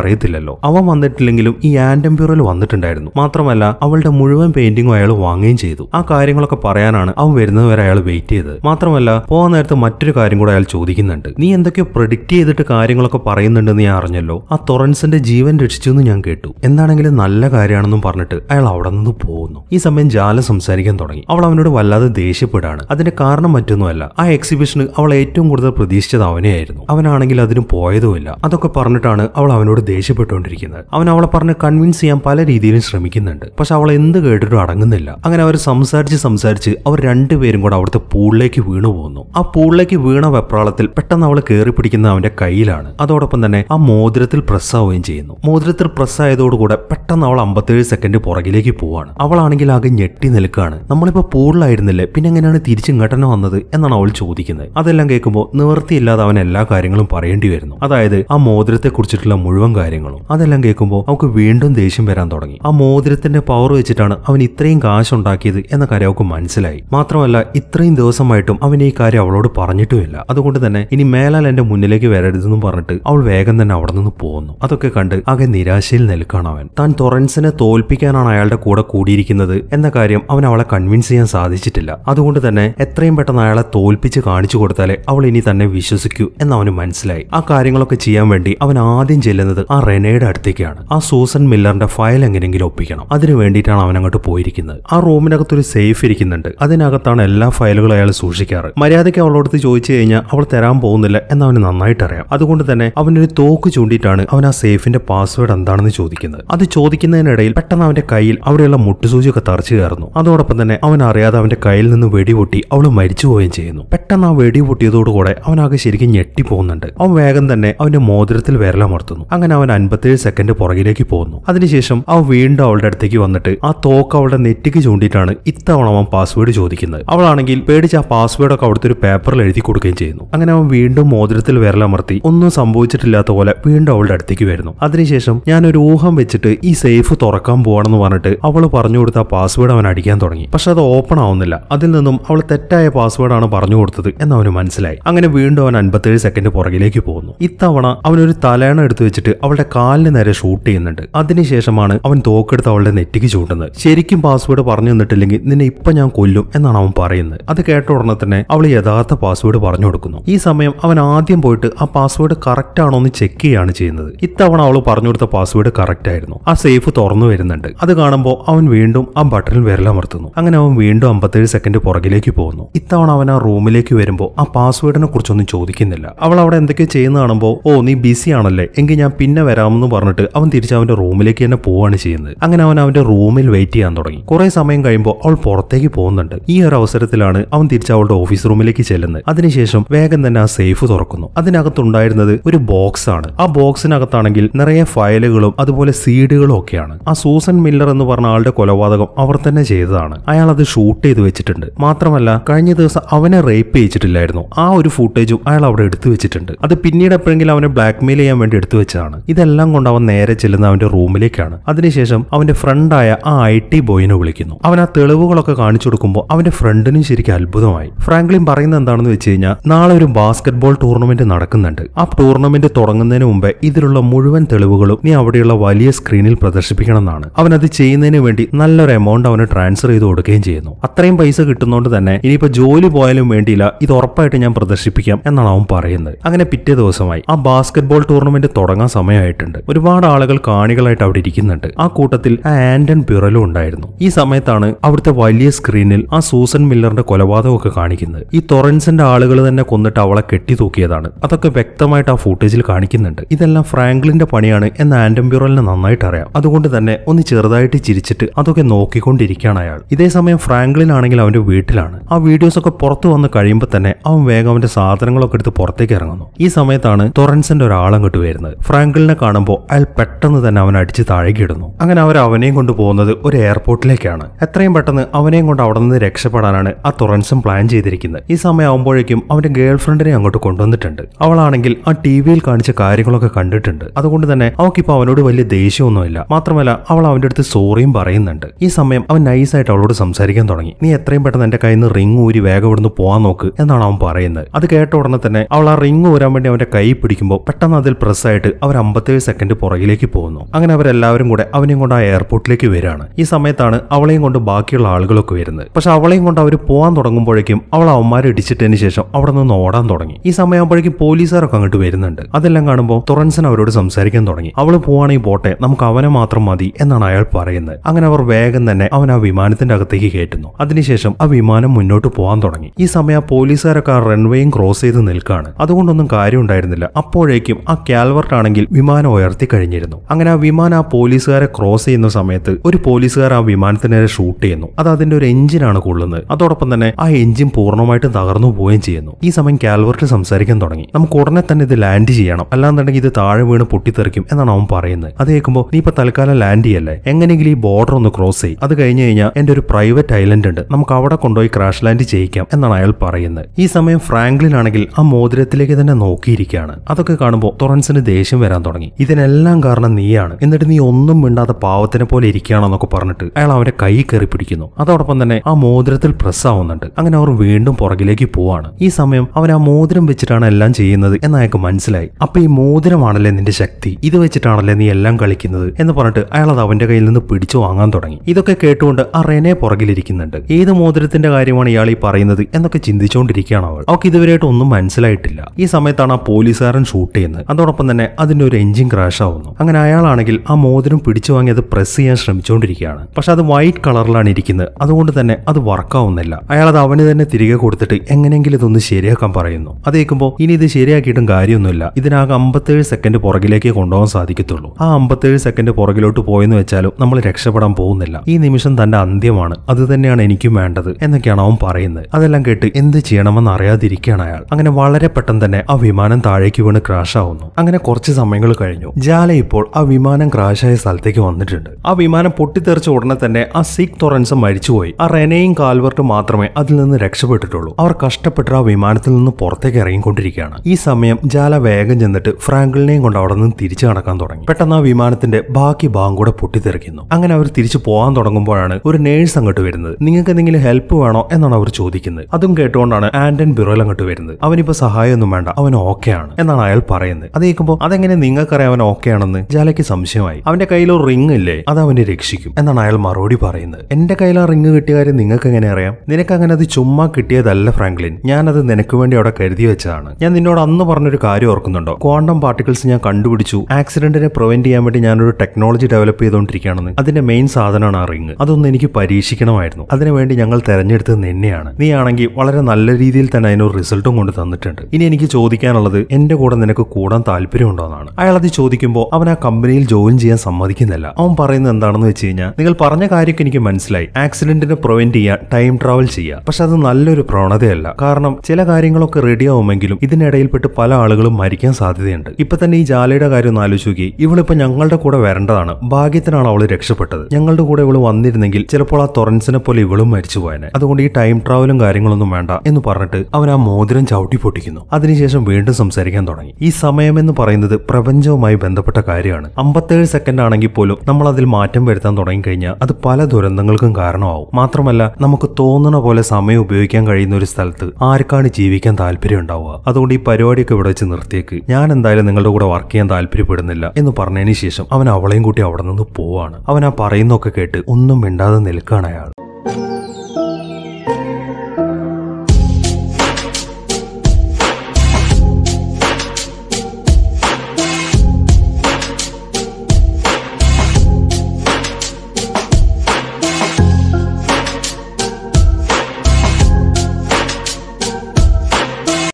അറിയത്തില്ലല്ലോ അവൻ വന്നിട്ടില്ലെങ്കിലും ഈ ആൻഡം വന്നിട്ടുണ്ടായിരുന്നു മാത്രമല്ല അവളുടെ മുഴുവൻ പെയിന്റിങ്ങും അയാൾ വാങ്ങുകയും ചെയ്തു ആ കാര്യങ്ങളൊക്കെ പറയാനാണ് അവൻ വരെ അയാൾ വെയിറ്റ് ചെയ്തത് മാത്രമല്ല പോകാൻ നേരത്ത് മറ്റൊരു കാര്യം കൂടെ അയാൾ ചോദിക്കുന്നുണ്ട് നീ എന്തൊക്കെയോ പ്രെഡിക്റ്റ് ചെയ്തിട്ട് കാര്യങ്ങളൊക്കെ പറയുന്നുണ്ടെന്ന് ഞാൻ അറിഞ്ഞല്ലോ ആ തൊറൻസിന്റെ ജീവൻ രക്ഷിച്ചു എന്ന് ഞാൻ കേട്ടു എന്താണെങ്കിലും നല്ല കാര്യമാണെന്നും പറഞ്ഞിട്ട് അയാൾ അവിടെ തളർന്നു പോകുന്നു ഈ സമയം ജാല സംസാരിക്കാൻ തുടങ്ങി അവൾ അവനോട് വല്ലാതെ ദേഷ്യപ്പെടാണ് അതിന്റെ കാരണം മറ്റൊന്നുമല്ല ആ എക്സിബിഷന് അവൾ ഏറ്റവും കൂടുതൽ പ്രതീക്ഷിച്ചത് അവനെയായിരുന്നു അവനാണെങ്കിൽ അതിനും പോയതുമില്ല അതൊക്കെ പറഞ്ഞിട്ടാണ് അവൾ അവനോട് ദേഷ്യപ്പെട്ടുകൊണ്ടിരിക്കുന്നത് അവൻ അവളെ പറഞ്ഞ് കൺവിൻസ് ചെയ്യാൻ പല രീതിയിലും ശ്രമിക്കുന്നുണ്ട് പക്ഷെ അവൾ എന്ത് കേട്ടിട്ടും അടങ്ങുന്നില്ല അങ്ങനെ അവർ സംസാരിച്ച് സംസാരിച്ച് അവർ രണ്ടുപേരും കൂടെ അവിടുത്തെ പൂളിലേക്ക് വീണു പോകുന്നു ആ പൂളിലേക്ക് വീണ വെപ്രാളത്തിൽ പെട്ടെന്ന് അവൾ കയറി പിടിക്കുന്ന അവന്റെ കയ്യിലാണ് അതോടൊപ്പം തന്നെ ആ മോതിരത്തിൽ പ്രസ്സാവുകയും ചെയ്യുന്നു മോതിരത്തിൽ പ്രസ്സായതോടുകൂടെ പെട്ടെന്ന് അവൾ അമ്പത്തേഴ് സെക്കൻഡ് പുറകിലേക്ക് പോകും പോവാണ് അവളാണെങ്കിൽ ആകെ ഞെട്ടി നിൽക്കുകയാണ് നമ്മളിപ്പോൾ പൂളിലായിരുന്നില്ലേ പിന്നെ എങ്ങനെയാണ് തിരിച്ചിങ്ങോട്ടനെ വന്നത് എന്നാണ് അവൾ ചോദിക്കുന്നത് അതെല്ലാം കേൾക്കുമ്പോൾ നിവർത്തിയില്ലാതെ അവൻ എല്ലാ കാര്യങ്ങളും പറയേണ്ടി വരുന്നു അതായത് ആ മോതിരത്തെ കുറിച്ചിട്ടുള്ള മുഴുവൻ കാര്യങ്ങളും അതെല്ലാം കേൾക്കുമ്പോൾ അവൾക്ക് വീണ്ടും ദേഷ്യം വരാൻ തുടങ്ങി ആ മോതിരത്തിന്റെ പവർ വെച്ചിട്ടാണ് അവൻ ഇത്രയും കാശുണ്ടാക്കിയത് എന്ന കാര്യം അവൾക്ക് മനസ്സിലായി മാത്രമല്ല ഇത്രയും ദിവസമായിട്ടും അവൻ ഈ കാര്യം അവളോട് പറഞ്ഞിട്ടുമില്ല അതുകൊണ്ട് തന്നെ ഇനി മേലാൽ എന്റെ മുന്നിലേക്ക് വരരുതെന്നും പറഞ്ഞിട്ട് അവൾ വേഗം തന്നെ അവിടെ നിന്ന് പോകുന്നു അതൊക്കെ കണ്ട് ആകെ നിരാശയിൽ നിൽക്കുകയാണ് അവൻ താൻ തൊറൻസിനെ തോൽപ്പിക്കാനാണ് അയാളുടെ കൂടെ കൂടെ കൂടിയിരിക്കുന്നത് എന്ന കാര്യം അവൻ അവളെ കൺവിൻസ് ചെയ്യാൻ സാധിച്ചിട്ടില്ല അതുകൊണ്ട് തന്നെ എത്രയും പെട്ടെന്ന് അയാളെ തോൽപ്പിച്ച് കാണിച്ചു കൊടുത്താലേ അവൾ ഇനി തന്നെ വിശ്വസിക്കൂ എന്ന് അവന് മനസ്സിലായി ആ കാര്യങ്ങളൊക്കെ ചെയ്യാൻ വേണ്ടി അവൻ ആദ്യം ചെല്ലുന്നത് ആ റെനയുടെ അടുത്തേക്കാണ് ആ സൂസൻ മില്ലറിന്റെ ഫയൽ എങ്ങനെയെങ്കിലും ഒപ്പിക്കണം അതിനു വേണ്ടിയിട്ടാണ് അവൻ അങ്ങോട്ട് പോയിരിക്കുന്നത് ആ റൂമിനകത്തൊരു സേഫ് ഇരിക്കുന്നുണ്ട് അതിനകത്താണ് എല്ലാ ഫയലുകളും അയാൾ സൂക്ഷിക്കാറ് മര്യാദയ്ക്ക് അവളോടത്ത് ചോദിച്ചു കഴിഞ്ഞാൽ അവൾ തരാൻ പോകുന്നില്ല എന്ന് അവന് നന്നായിട്ട് അറിയാം അതുകൊണ്ട് തന്നെ അവനൊരു തോക്ക് ചൂണ്ടിയിട്ടാണ് അവൻ ആ സേഫിന്റെ പാസ്വേഡ് എന്താണെന്ന് ചോദിക്കുന്നത് അത് ചോദിക്കുന്നതിനിടയിൽ പെട്ടെന്ന് അവന്റെ കയ്യിൽ അവിടെ കഴുത്തിലുള്ള മുട്ടുസൂചിയൊക്കെ തറച്ചു കയറുന്നു അതോടൊപ്പം തന്നെ അവൻ അറിയാതെ അവന്റെ കയ്യിൽ നിന്ന് വെടിപൊട്ടി അവൾ മരിച്ചു പോവുകയും ചെയ്യുന്നു പെട്ടെന്ന് ആ വെടി പൊട്ടിയതോടുകൂടെ അവനാകെ ശരിക്കും ഞെട്ടിപ്പോകുന്നുണ്ട് അവൻ വേഗം തന്നെ അവന്റെ മോതിരത്തിൽ വിരലമർത്തുന്നു അങ്ങനെ അവൻ അൻപത്തേഴ് സെക്കൻഡ് പുറകിലേക്ക് പോകുന്നു അതിനുശേഷം അവൻ വീണ്ടും അവളുടെ അടുത്തേക്ക് വന്നിട്ട് ആ തോക്ക് അവളുടെ നെറ്റിക്ക് ചൂണ്ടിയിട്ടാണ് ഇത്തവണ അവൻ പാസ്വേഡ് ചോദിക്കുന്നത് അവളാണെങ്കിൽ പേടിച്ച് ആ പാസ്വേഡ് ഒക്കെ അവിടുത്തെ ഒരു പേപ്പറിൽ എഴുതി കൊടുക്കുകയും ചെയ്യുന്നു അങ്ങനെ അവൻ വീണ്ടും മോതിരത്തിൽ വിരലമർത്തി ഒന്നും സംഭവിച്ചിട്ടില്ലാത്ത പോലെ വീണ്ടും അവളുടെ അടുത്തേക്ക് വരുന്നു അതിനുശേഷം ഞാനൊരു ഊഹം വെച്ചിട്ട് ഈ സേഫ് തുറക്കാൻ പോകണമെന്ന് പറഞ്ഞിട്ട് അവൾ അവൾ പറഞ്ഞു കൊടുത്ത പാസ്വേഡ് അവൻ അടിക്കാൻ തുടങ്ങി പക്ഷെ അത് ഓപ്പൺ ആവുന്നില്ല അതിൽ നിന്നും അവൾ തെറ്റായ പാസ്വേഡാണ് പറഞ്ഞു കൊടുത്തത് എന്ന് അവന് മനസ്സിലായി അങ്ങനെ വീണ്ടും അവൻ അൻപത്തേഴ് സെക്കൻഡ് പുറകിലേക്ക് പോകുന്നു ഇത്തവണ അവനൊരു തലേണ എടുത്തു വെച്ചിട്ട് അവളുടെ കാലിന് നേരെ ഷൂട്ട് ചെയ്യുന്നുണ്ട് അതിനുശേഷമാണ് അവൻ തോക്കെടുത്ത് അവളുടെ നെറ്റിക്ക് ചൂണ്ടുന്നത് ശരിക്കും പാസ്വേഡ് പറഞ്ഞു തന്നിട്ടില്ലെങ്കിൽ നിന്നെ ഇപ്പൊ ഞാൻ കൊല്ലും എന്നാണ് അവൻ പറയുന്നത് അത് കേട്ട ഉടനെ തന്നെ അവൾ യഥാർത്ഥ പാസ്വേഡ് പറഞ്ഞു കൊടുക്കുന്നു ഈ സമയം അവൻ ആദ്യം പോയിട്ട് ആ പാസ്വേഡ് കറക്റ്റ് ആണോ എന്ന് ചെക്ക് ചെയ്യുകയാണ് ചെയ്യുന്നത് ഇത്തവണ അവൾ പറഞ്ഞു കൊടുത്ത പാസ്വേഡ് കറക്റ്റ് ആയിരുന്നു ആ സേഫ് തുറന്നു വരുന്നുണ്ട് അത് കാണുമ്പോൾ അവൻ വീണ്ടും ആ ബട്ടണിൽ വിരലമർത്തുന്നു അങ്ങനെ അവൻ വീണ്ടും അമ്പത്തേഴ് സെക്കൻഡ് പുറകിലേക്ക് പോകുന്നു ഇത്തവണ അവൻ ആ റൂമിലേക്ക് വരുമ്പോൾ ആ പാസ്വേഡിനെ കുറിച്ചൊന്നും ചോദിക്കുന്നില്ല അവൾ അവിടെ എന്തൊക്കെ ചെയ്യുന്ന കാണുമ്പോൾ ഓ നീ ബിസി ആണല്ലേ എങ്കിൽ ഞാൻ പിന്നെ വരാമെന്ന് പറഞ്ഞിട്ട് അവൻ തിരിച്ച് അവന്റെ റൂമിലേക്ക് തന്നെ പോവാണ് ചെയ്യുന്നത് അങ്ങനെ അവൻ അവന്റെ റൂമിൽ വെയിറ്റ് ചെയ്യാൻ തുടങ്ങി കുറെ സമയം കഴിയുമ്പോൾ അവൾ പുറത്തേക്ക് പോകുന്നുണ്ട് ഈ ഒരു അവസരത്തിലാണ് അവൻ തിരിച്ച് അവളുടെ ഓഫീസ് റൂമിലേക്ക് ചെല്ലുന്നത് അതിനുശേഷം വേഗം തന്നെ ആ സേഫ് തുറക്കുന്നു അതിനകത്തുണ്ടായിരുന്നത് ഒരു ബോക്സ് ആണ് ആ ബോക്സിനകത്താണെങ്കിൽ നിറയെ ഫയലുകളും അതുപോലെ സീഡുകളും ഒക്കെയാണ് ആ സൂസൻ മില്ലർ എന്ന് പറഞ്ഞ ആൾ ഒരാളുടെ കൊലപാതകം അവർ തന്നെ ചെയ്തതാണ് അയാൾ അത് ഷൂട്ട് ചെയ്ത് വെച്ചിട്ടുണ്ട് മാത്രമല്ല കഴിഞ്ഞ ദിവസം അവനെ റേപ്പ് ചെയ്യിച്ചിട്ടില്ലായിരുന്നു ആ ഒരു ഫുട്ടേജും അയാൾ അവിടെ എടുത്തു വെച്ചിട്ടുണ്ട് അത് പിന്നീട് എപ്പോഴെങ്കിലും അവനെ ബ്ലാക്ക്മെയിൽ ചെയ്യാൻ വേണ്ടി എടുത്തു വെച്ചതാണ് ഇതെല്ലാം കൊണ്ട് അവൻ നേരെ ചെല്ലുന്ന അവന്റെ റൂമിലേക്കാണ് അതിനുശേഷം അവന്റെ ഫ്രണ്ടായ ആ ഐ ടി ബോയിനെ വിളിക്കുന്നു അവൻ ആ തെളിവുകളൊക്കെ കാണിച്ചു കൊടുക്കുമ്പോൾ അവന്റെ ഫ്രണ്ടിനും ശരിക്കും അത്ഭുതമായി ഫ്രാങ്ക്ലിൻ പറയുന്നത് എന്താണെന്ന് വെച്ച് കഴിഞ്ഞാൽ നാളെ ഒരു ബാസ്കറ്റ്ബോൾ ടൂർണമെന്റ് നടക്കുന്നുണ്ട് ആ ടൂർണമെന്റ് തുടങ്ങുന്നതിന് മുമ്പേ ഇതിലുള്ള മുഴുവൻ തെളിവുകളും നീ അവിടെയുള്ള വലിയ സ്ക്രീനിൽ പ്രദർശിപ്പിക്കണം എന്നാണ് അവൻ അത് ചെയ്യുന്നതിന് വേണ്ടി നല്ലൊരു എമൗണ്ട് അവന് ട്രാൻസ്ഫർ ചെയ്ത് കൊടുക്കുകയും ചെയ്യുന്നു അത്രയും പൈസ കിട്ടുന്നതുകൊണ്ട് തന്നെ ഇനിയിപ്പോ ജോലി പോയാലും വേണ്ടിയില്ല ഇത് ഉറപ്പായിട്ട് ഞാൻ പ്രദർശിപ്പിക്കാം എന്നാണ് അവൻ പറയുന്നത് അങ്ങനെ പിറ്റേ ദിവസമായി ആ ബാസ്കറ്റ്ബോൾ ടൂർണമെന്റ് തുടങ്ങാൻ സമയമായിട്ടുണ്ട് ഒരുപാട് ആളുകൾ കാണികളായിട്ട് അവിടെ ഇരിക്കുന്നുണ്ട് ആ കൂട്ടത്തിൽ ആ ആൻഡൻ പിറലും ഉണ്ടായിരുന്നു ഈ സമയത്താണ് അവിടുത്തെ വലിയ സ്ക്രീനിൽ ആ സൂസൻ മില്ലറിന്റെ കൊലപാതകമൊക്കെ കാണിക്കുന്നത് ഈ തൊറൻസിന്റെ ആളുകൾ തന്നെ കൊന്നിട്ട് അവളെ കെട്ടി തൂക്കിയതാണ് അതൊക്കെ വ്യക്തമായിട്ട് ആ ഫൂട്ടേജിൽ കാണിക്കുന്നുണ്ട് ഇതെല്ലാം ഫ്രാങ്ക്ലിന്റെ പണിയാണ് എന്ന് ആൻഡംബ്യൂറലിന് നന്നായിട്ട് അറിയാം അതുകൊണ്ട് തന്നെ ഒന്ന് ചെറുതായിട്ട് ചിരിച്ച വെച്ചിട്ട് അതൊക്കെ നോക്കിക്കൊണ്ടിരിക്കുകയാണ് അയാൾ ഇതേ സമയം ഫ്രാങ്ക്ലിൻ ആണെങ്കിൽ അവന്റെ വീട്ടിലാണ് ആ വീഡിയോസ് ഒക്കെ പുറത്തു വന്ന് കഴിയുമ്പോൾ തന്നെ അവൻ വേഗം അവന്റെ സാധനങ്ങളൊക്കെ എടുത്ത് പുറത്തേക്ക് ഇറങ്ങുന്നു ഈ സമയത്താണ് ടൊറൻസിന്റെ ഒരാളങ്ങോട്ട് വരുന്നത് ഫ്രാങ്ക്ലിനെ കാണുമ്പോൾ അയാൾ പെട്ടെന്ന് തന്നെ അവൻ അടിച്ച് താഴേക്കിടുന്നു അങ്ങനെ അവർ അവനെയും കൊണ്ട് പോകുന്നത് ഒരു എയർപോർട്ടിലേക്കാണ് എത്രയും പെട്ടെന്ന് അവനെയും കൊണ്ട് അവിടെ നിന്ന് രക്ഷപ്പെടാനാണ് ആ ടൊറൻസും പ്ലാൻ ചെയ്തിരിക്കുന്നത് ഈ സമയമാകുമ്പോഴേക്കും അവന്റെ ഗേൾ ഫ്രണ്ടിനെ അങ്ങോട്ട് കൊണ്ടുവന്നിട്ടുണ്ട് അവളാണെങ്കിൽ ആ ടി വിയിൽ കാണിച്ച കാര്യങ്ങളൊക്കെ കണ്ടിട്ടുണ്ട് അതുകൊണ്ട് തന്നെ അവൾക്കിപ്പോൾ അവനോട് വലിയ ദേഷ്യമൊന്നുമില്ല മാത്രമല്ല അവൾ അവന്റെ അടുത്ത് സോറിയും പറയുന്നുണ്ട് ഈ സമയം അവൻ നൈസായിട്ട് അവളോട് സംസാരിക്കാൻ തുടങ്ങി നീ എത്രയും പെട്ടെന്ന് എന്റെ കയ്യിൽ നിന്ന് റിങ് ഊരി വേഗം ഇവിടുന്ന് പോകാൻ നോക്ക് എന്നാണ് അവൻ പറയുന്നത് അത് കേട്ട ഉടനെ തന്നെ അവൾ ആ റിങ് ഊരാൻ വേണ്ടി അവന്റെ കൈ പിടിക്കുമ്പോൾ പെട്ടെന്ന് അതിൽ പ്രസ്സായിട്ട് അവർ അമ്പത്തേഴ് സെക്കൻഡ് പുറകിലേക്ക് പോകുന്നു അങ്ങനെ അവരെല്ലാവരും കൂടെ അവനെയും കൊണ്ട് ആ എയർപോർട്ടിലേക്ക് വരികയാണ് ഈ സമയത്താണ് അവളെയും കൊണ്ട് ബാക്കിയുള്ള ആളുകളൊക്കെ വരുന്നത് പക്ഷെ അവളെയും കൊണ്ട് അവർ പോകാൻ തുടങ്ങുമ്പോഴേക്കും അവൾ അവന്മാരെ ഇടിച്ചിട്ടതിന് ശേഷം അവിടെ നിന്ന് ഓടാൻ തുടങ്ങി ഈ സമയമാകുമ്പോഴേക്കും പോലീസുകാരൊക്കെ അങ്ങോട്ട് വരുന്നുണ്ട് അതെല്ലാം കാണുമ്പോൾ തുറൻസൻ അവരോട് സംസാരിക്കാൻ തുടങ്ങി അവൾ പോവാണെങ്കിൽ പോട്ടെ നമുക്ക് അവനെ മാത്രം മതി എന്നാണ് അയാൾ പറയുന്നത് അങ്ങനെ അവർ വേഗം തന്നെ അവൻ ആ വിമാനത്തിന്റെ അകത്തേക്ക് കയറ്റുന്നു അതിനുശേഷം ആ വിമാനം മുന്നോട്ട് പോകാൻ തുടങ്ങി ഈ സമയം പോലീസുകാരൊക്കെ ആ റൺവേയും ക്രോസ് ചെയ്ത് നിൽക്കുകയാണ് അതുകൊണ്ടൊന്നും കാര്യം ഉണ്ടായിരുന്നില്ല അപ്പോഴേക്കും ആ കാൽവർട്ട് ആണെങ്കിൽ വിമാനം ഉയർത്തി കഴിഞ്ഞിരുന്നു അങ്ങനെ ആ വിമാനം ആ പോലീസുകാരെ ക്രോസ് ചെയ്യുന്ന സമയത്ത് ഒരു പോലീസുകാർ ആ വിമാനത്തിനെ ഷൂട്ട് ചെയ്യുന്നു അത് അതിന്റെ ഒരു എഞ്ചിനാണ് കൊള്ളുന്നത് അതോടൊപ്പം തന്നെ ആ എഞ്ചിൻ പൂർണ്ണമായിട്ടും തകർന്നു പോവുകയും ചെയ്യുന്നു ഈ സമയം കാൽവർട്ട് സംസാരിക്കാൻ തുടങ്ങി നമുക്ക് ഉടനെ തന്നെ ഇത് ലാൻഡ് ചെയ്യണം അല്ലാന്നുണ്ടെങ്കിൽ ഇത് താഴെ വീണ് പൊട്ടിത്തെറിക്കും എന്നാണ് അവൻ പറയുന്നത് അത് കേൾക്കുമ്പോൾ നീ ഇപ്പൊ തൽക്കാലം ലാൻഡ് ചെയ്യല്ലേ എങ്ങനെയെങ്കിലും ഈ ബോൾ ബോർഡർ ഒന്ന് ക്രോസ് ചെയ്യും അത് കഴിഞ്ഞു കഴിഞ്ഞാൽ എൻ്റെ ഒരു പ്രൈവറ്റ് ഐലൻഡ് ഉണ്ട് നമുക്ക് അവിടെ കൊണ്ടുപോയി ക്രാഷ് ലാൻഡ് ചെയ്യിക്കാം എന്നാണ് അയാൾ പറയുന്നത് ഈ സമയം ഫ്രാങ്ക്ലിൻ ആണെങ്കിൽ ആ മോതിരത്തിലേക്ക് തന്നെ നോക്കിയിരിക്കുകയാണ് അതൊക്കെ കാണുമ്പോൾ തൊറൻസിന് ദേഷ്യം വരാൻ തുടങ്ങി ഇതിനെല്ലാം കാരണം നീയാണ് എന്നിട്ട് നീ ഒന്നും മിണ്ടാത്ത പാവത്തിനെ പോലെ ഇരിക്കുകയാണെന്നൊക്കെ പറഞ്ഞിട്ട് അയാൾ അവരെ കൈ കയറി പിടിക്കുന്നു അതോടൊപ്പം തന്നെ ആ മോതിരത്തിൽ പ്രസ് ആവുന്നുണ്ട് അങ്ങനെ അവർ വീണ്ടും പുറകിലേക്ക് പോവാണ് ഈ സമയം അവൻ ആ മോതിരം വെച്ചിട്ടാണ് എല്ലാം ചെയ്യുന്നത് എന്ന് അയാൾക്ക് മനസ്സിലായി അപ്പൊ ഈ മോതിരമാണല്ലേ നിന്റെ ശക്തി ഇത് വെച്ചിട്ടാണല്ലേ നീ എല്ലാം കളിക്കുന്നത് എന്ന് പറഞ്ഞിട്ട് അയാൾ അത് അവന്റെ കയ്യിൽ നിന്ന് പിടിച്ചു വാങ്ങാൻ തുടങ്ങി ഇതൊക്കെ കേട്ടുകൊണ്ട് ആ റെനെ പുറകിലിരിക്കുന്നുണ്ട് ഏത് മോതിരത്തിന്റെ കാര്യമാണ് ഇയാൾ ഈ പറയുന്നത് എന്നൊക്കെ ചിന്തിച്ചുകൊണ്ടിരിക്കുകയാണ് അവൾ അവൾക്ക് ഇതുവരെയായിട്ട് ഒന്നും മനസ്സിലായിട്ടില്ല ഈ സമയത്താണ് ആ പോലീസുകാരൻ ഷൂട്ട് ചെയ്യുന്നത് അതോടൊപ്പം തന്നെ അതിന്റെ ഒരു എഞ്ചിൻ ക്രാഷ് ആവുന്നു അങ്ങനെ അയാളാണെങ്കിൽ ആ മോതിരം പിടിച്ചു വാങ്ങി അത് പ്രസ് ചെയ്യാൻ ശ്രമിച്ചുകൊണ്ടിരിക്കുകയാണ് പക്ഷെ അത് വൈറ്റ് കളറിലാണ് ഇരിക്കുന്നത് അതുകൊണ്ട് തന്നെ അത് വർക്കാവുന്നില്ല അയാൾ അത് അവന് തന്നെ തിരികെ കൊടുത്തിട്ട് എങ്ങനെയെങ്കിലും ഇതൊന്ന് ശരിയാക്കാൻ പറയുന്നു അത് കേൾക്കുമ്പോൾ ഇനി ഇത് ശരിയാക്കിയിട്ടും കാര്യമൊന്നുമില്ല ഇതിനാകെ അമ്പത്തേഴ് സെക്കൻഡ് പുറകിലേക്ക് കൊണ്ടുപോകാൻ സാധിക്കത്തുള്ളൂ ആ അമ്പത്തേഴ് സെക്കൻഡ് പുറകിലോട്ട് പോയെന്ന് വെച്ചാലും നമ്മൾ രക്ഷപ്പെടാൻ ഇഷ്ടപ്പെടാൻ പോകുന്നില്ല ഈ നിമിഷം തന്റെ അന്ത്യമാണ് അത് തന്നെയാണ് എനിക്കും വേണ്ടത് എന്നൊക്കെയാണ് അവൻ പറയുന്നത് അതെല്ലാം കേട്ട് എന്ത് ചെയ്യണമെന്ന് അറിയാതിരിക്കുകയാണ് അയാൾ അങ്ങനെ വളരെ പെട്ടെന്ന് തന്നെ ആ വിമാനം താഴേക്ക് വീണ് ക്രാഷ് ആവുന്നു അങ്ങനെ കുറച്ച് സമയങ്ങൾ കഴിഞ്ഞു ജാല ഇപ്പോൾ ആ വിമാനം ആയ സ്ഥലത്തേക്ക് വന്നിട്ടുണ്ട് ആ വിമാനം പൊട്ടിത്തെറിച്ച ഉടനെ തന്നെ ആ സിഖ് തൊറൻസ് മരിച്ചുപോയി ആ റെനയും കാൽവർട്ടും മാത്രമേ അതിൽ നിന്ന് രക്ഷപ്പെട്ടിട്ടുള്ളൂ അവർ കഷ്ടപ്പെട്ട് ആ വിമാനത്തിൽ നിന്ന് പുറത്തേക്ക് ഇറങ്ങിക്കൊണ്ടിരിക്കുകയാണ് ഈ സമയം ജാല വേഗം ചെന്നിട്ട് ഫ്രാങ്കിളിനെയും കൊണ്ട് അവിടെ നിന്ന് തിരിച്ചു നടക്കാൻ തുടങ്ങി പെട്ടെന്ന് ആ വിമാനത്തിന്റെ ബാക്കി ഭാഗം കൂടെ പൊട്ടിത്തെറിക്കുന്നു അങ്ങനെ അവർ തിരിച്ചു പോകാൻ തുടങ്ങുമ്പോഴാണ് ഒരു നേഴ്സ് അങ്ങോട്ട് വരുന്നത് നിങ്ങൾക്ക് എന്തെങ്കിലും ഹെൽപ്പ് വേണോ എന്നാണ് അവർ ചോദിക്കുന്നത് അതും കേട്ടുകൊണ്ടാണ് ആൻഡൻ ബിറോൽ അങ്ങോട്ട് വരുന്നത് അവനിപ്പോ സഹായമൊന്നും വേണ്ട അവൻ ഓക്കെ ആണ് എന്നാണ് അയാൾ പറയുന്നത് അത് കേൾക്കുമ്പോൾ അതെങ്ങനെ നിങ്ങൾക്കറിയാം അവൻ ഓക്കെ ആണെന്ന് ജാലയ്ക്ക് സംശയമായി അവന്റെ കയ്യിൽ ഒരു റിങ് ഇല്ലേ അത് അവനെ രക്ഷിക്കും എന്നാണ് അയാൾ മറുപടി പറയുന്നത് എന്റെ കയ്യിൽ ആ റിങ് കിട്ടിയ കാര്യം നിങ്ങൾക്ക് എങ്ങനെ അറിയാം നിനക്ക് അങ്ങനെ അത് ചുമ്മാ കിട്ടിയതല്ല ഫ്രാങ്ക്ലിൻ ഞാൻ അത് നിനക്ക് വേണ്ടി അവിടെ കരുതി വെച്ചതാണ് ഞാൻ നിന്നോട് അന്ന് പറഞ്ഞൊരു കാര്യം ഓർക്കുന്നുണ്ടോ ക്വാണ്ടം പാർട്ടിക്കിൾസ് ഞാൻ കണ്ടുപിടിച്ചു ആക്സിഡന്റിനെ പ്രിവെന്റ് ചെയ്യാൻ വേണ്ടി ഞാനൊരു ടെക്നോളജി ഡെവലപ്പ് ചെയ്തുകൊണ്ടിരിക്കുകയാണെന്ന് അതിന്റെ മെയിൻ മെയിൻ സാധനമാണ് ആ റിങ് അതൊന്നും എനിക്ക് പരീക്ഷിക്കണമായിരുന്നു അതിനുവേണ്ടി ഞങ്ങൾ തെരഞ്ഞെടുത്തത് നിന്നെയാണ് നീ ആണെങ്കിൽ വളരെ നല്ല രീതിയിൽ തന്നെ അതിനൊരു റിസൾട്ടും കൊണ്ട് തന്നിട്ടുണ്ട് ഇനി എനിക്ക് ചോദിക്കാനുള്ളത് എന്റെ കൂടെ നിനക്ക് കൂടാൻ താല്പര്യമുണ്ടോന്നാണ് അയാൾ അത് ചോദിക്കുമ്പോൾ അവൻ ആ കമ്പനിയിൽ ജോയിൻ ചെയ്യാൻ സമ്മതിക്കുന്നില്ല അവൻ പറയുന്നത് എന്താണെന്ന് വെച്ച് കഴിഞ്ഞാൽ നിങ്ങൾ പറഞ്ഞ കാര്യമൊക്കെ എനിക്ക് മനസ്സിലായി ആക്സിഡന്റിനെ പ്രിവെന്റ് ചെയ്യാൻ ടൈം ട്രാവൽ ചെയ്യാം പക്ഷെ അത് നല്ലൊരു പ്രവണതയല്ല കാരണം ചില കാര്യങ്ങളൊക്കെ റെഡി ആവുമെങ്കിലും ഇതിനിടയിൽപ്പെട്ട് പല ആളുകളും മരിക്കാൻ സാധ്യതയുണ്ട് ഇപ്പൊ തന്നെ ഈ ജാലയുടെ കാര്യം ഒന്ന് ആലോചിക്കുകയും ഇവളിപ്പോ ഞങ്ങളുടെ കൂടെ വരേണ്ടതാണ് ഭാഗ്യത്തിനാണ് അവൾ രക്ഷപ്പെട്ടത് ഞങ്ങളുടെ കൂടെ ഇവള് വന്നിരുന്നെങ്കിൽ ചിലപ്പോൾ ആ തൊറൻസിനെ പോലെ ഇവളും മരിച്ചു പോയനെ അതുകൊണ്ട് ഈ ടൈം ട്രാവലും കാര്യങ്ങളൊന്നും വേണ്ട എന്ന് പറഞ്ഞിട്ട് അവൻ ആ മോതിരം ചവിട്ടി പൊട്ടിക്കുന്നു അതിനുശേഷം വീണ്ടും സംസാരിക്കാൻ തുടങ്ങി ഈ സമയം എന്ന് പറയുന്നത് പ്രപഞ്ചവുമായി ബന്ധപ്പെട്ട കാര്യമാണ് അമ്പത്തേഴ് സെക്കൻഡ് ആണെങ്കിൽ പോലും നമ്മൾ അതിൽ മാറ്റം വരുത്താൻ തുടങ്ങിക്കഴിഞ്ഞാൽ അത് പല ദുരന്തങ്ങൾക്കും കാരണമാവും മാത്രമല്ല നമുക്ക് തോന്നുന്ന പോലെ സമയം ഉപയോഗിക്കാൻ കഴിയുന്ന ഒരു സ്ഥലത്ത് ആർക്കാണ് ജീവിക്കാൻ താല്പര്യം ഉണ്ടാവുക അതുകൊണ്ട് ഈ പരിപാടിയൊക്കെ ഇവിടെ വെച്ച് നിർത്തിയേക്ക് ഞാൻ എന്തായാലും നിങ്ങളുടെ കൂടെ വർക്ക് ചെയ്യാൻ താല്പര്യപ്പെടുന്നില്ല എന്ന് പറഞ്ഞതിന് ശേഷം അവൻ അവളെയും കൂട്ടി അവിടെ നിന്ന് പോവാണ് അവൻ ആ പറയുന്നൊക്കെ കേട്ട് ഒന്നും മിണ്ടാതെ നിൽക്കുകയാണ് അയാൾ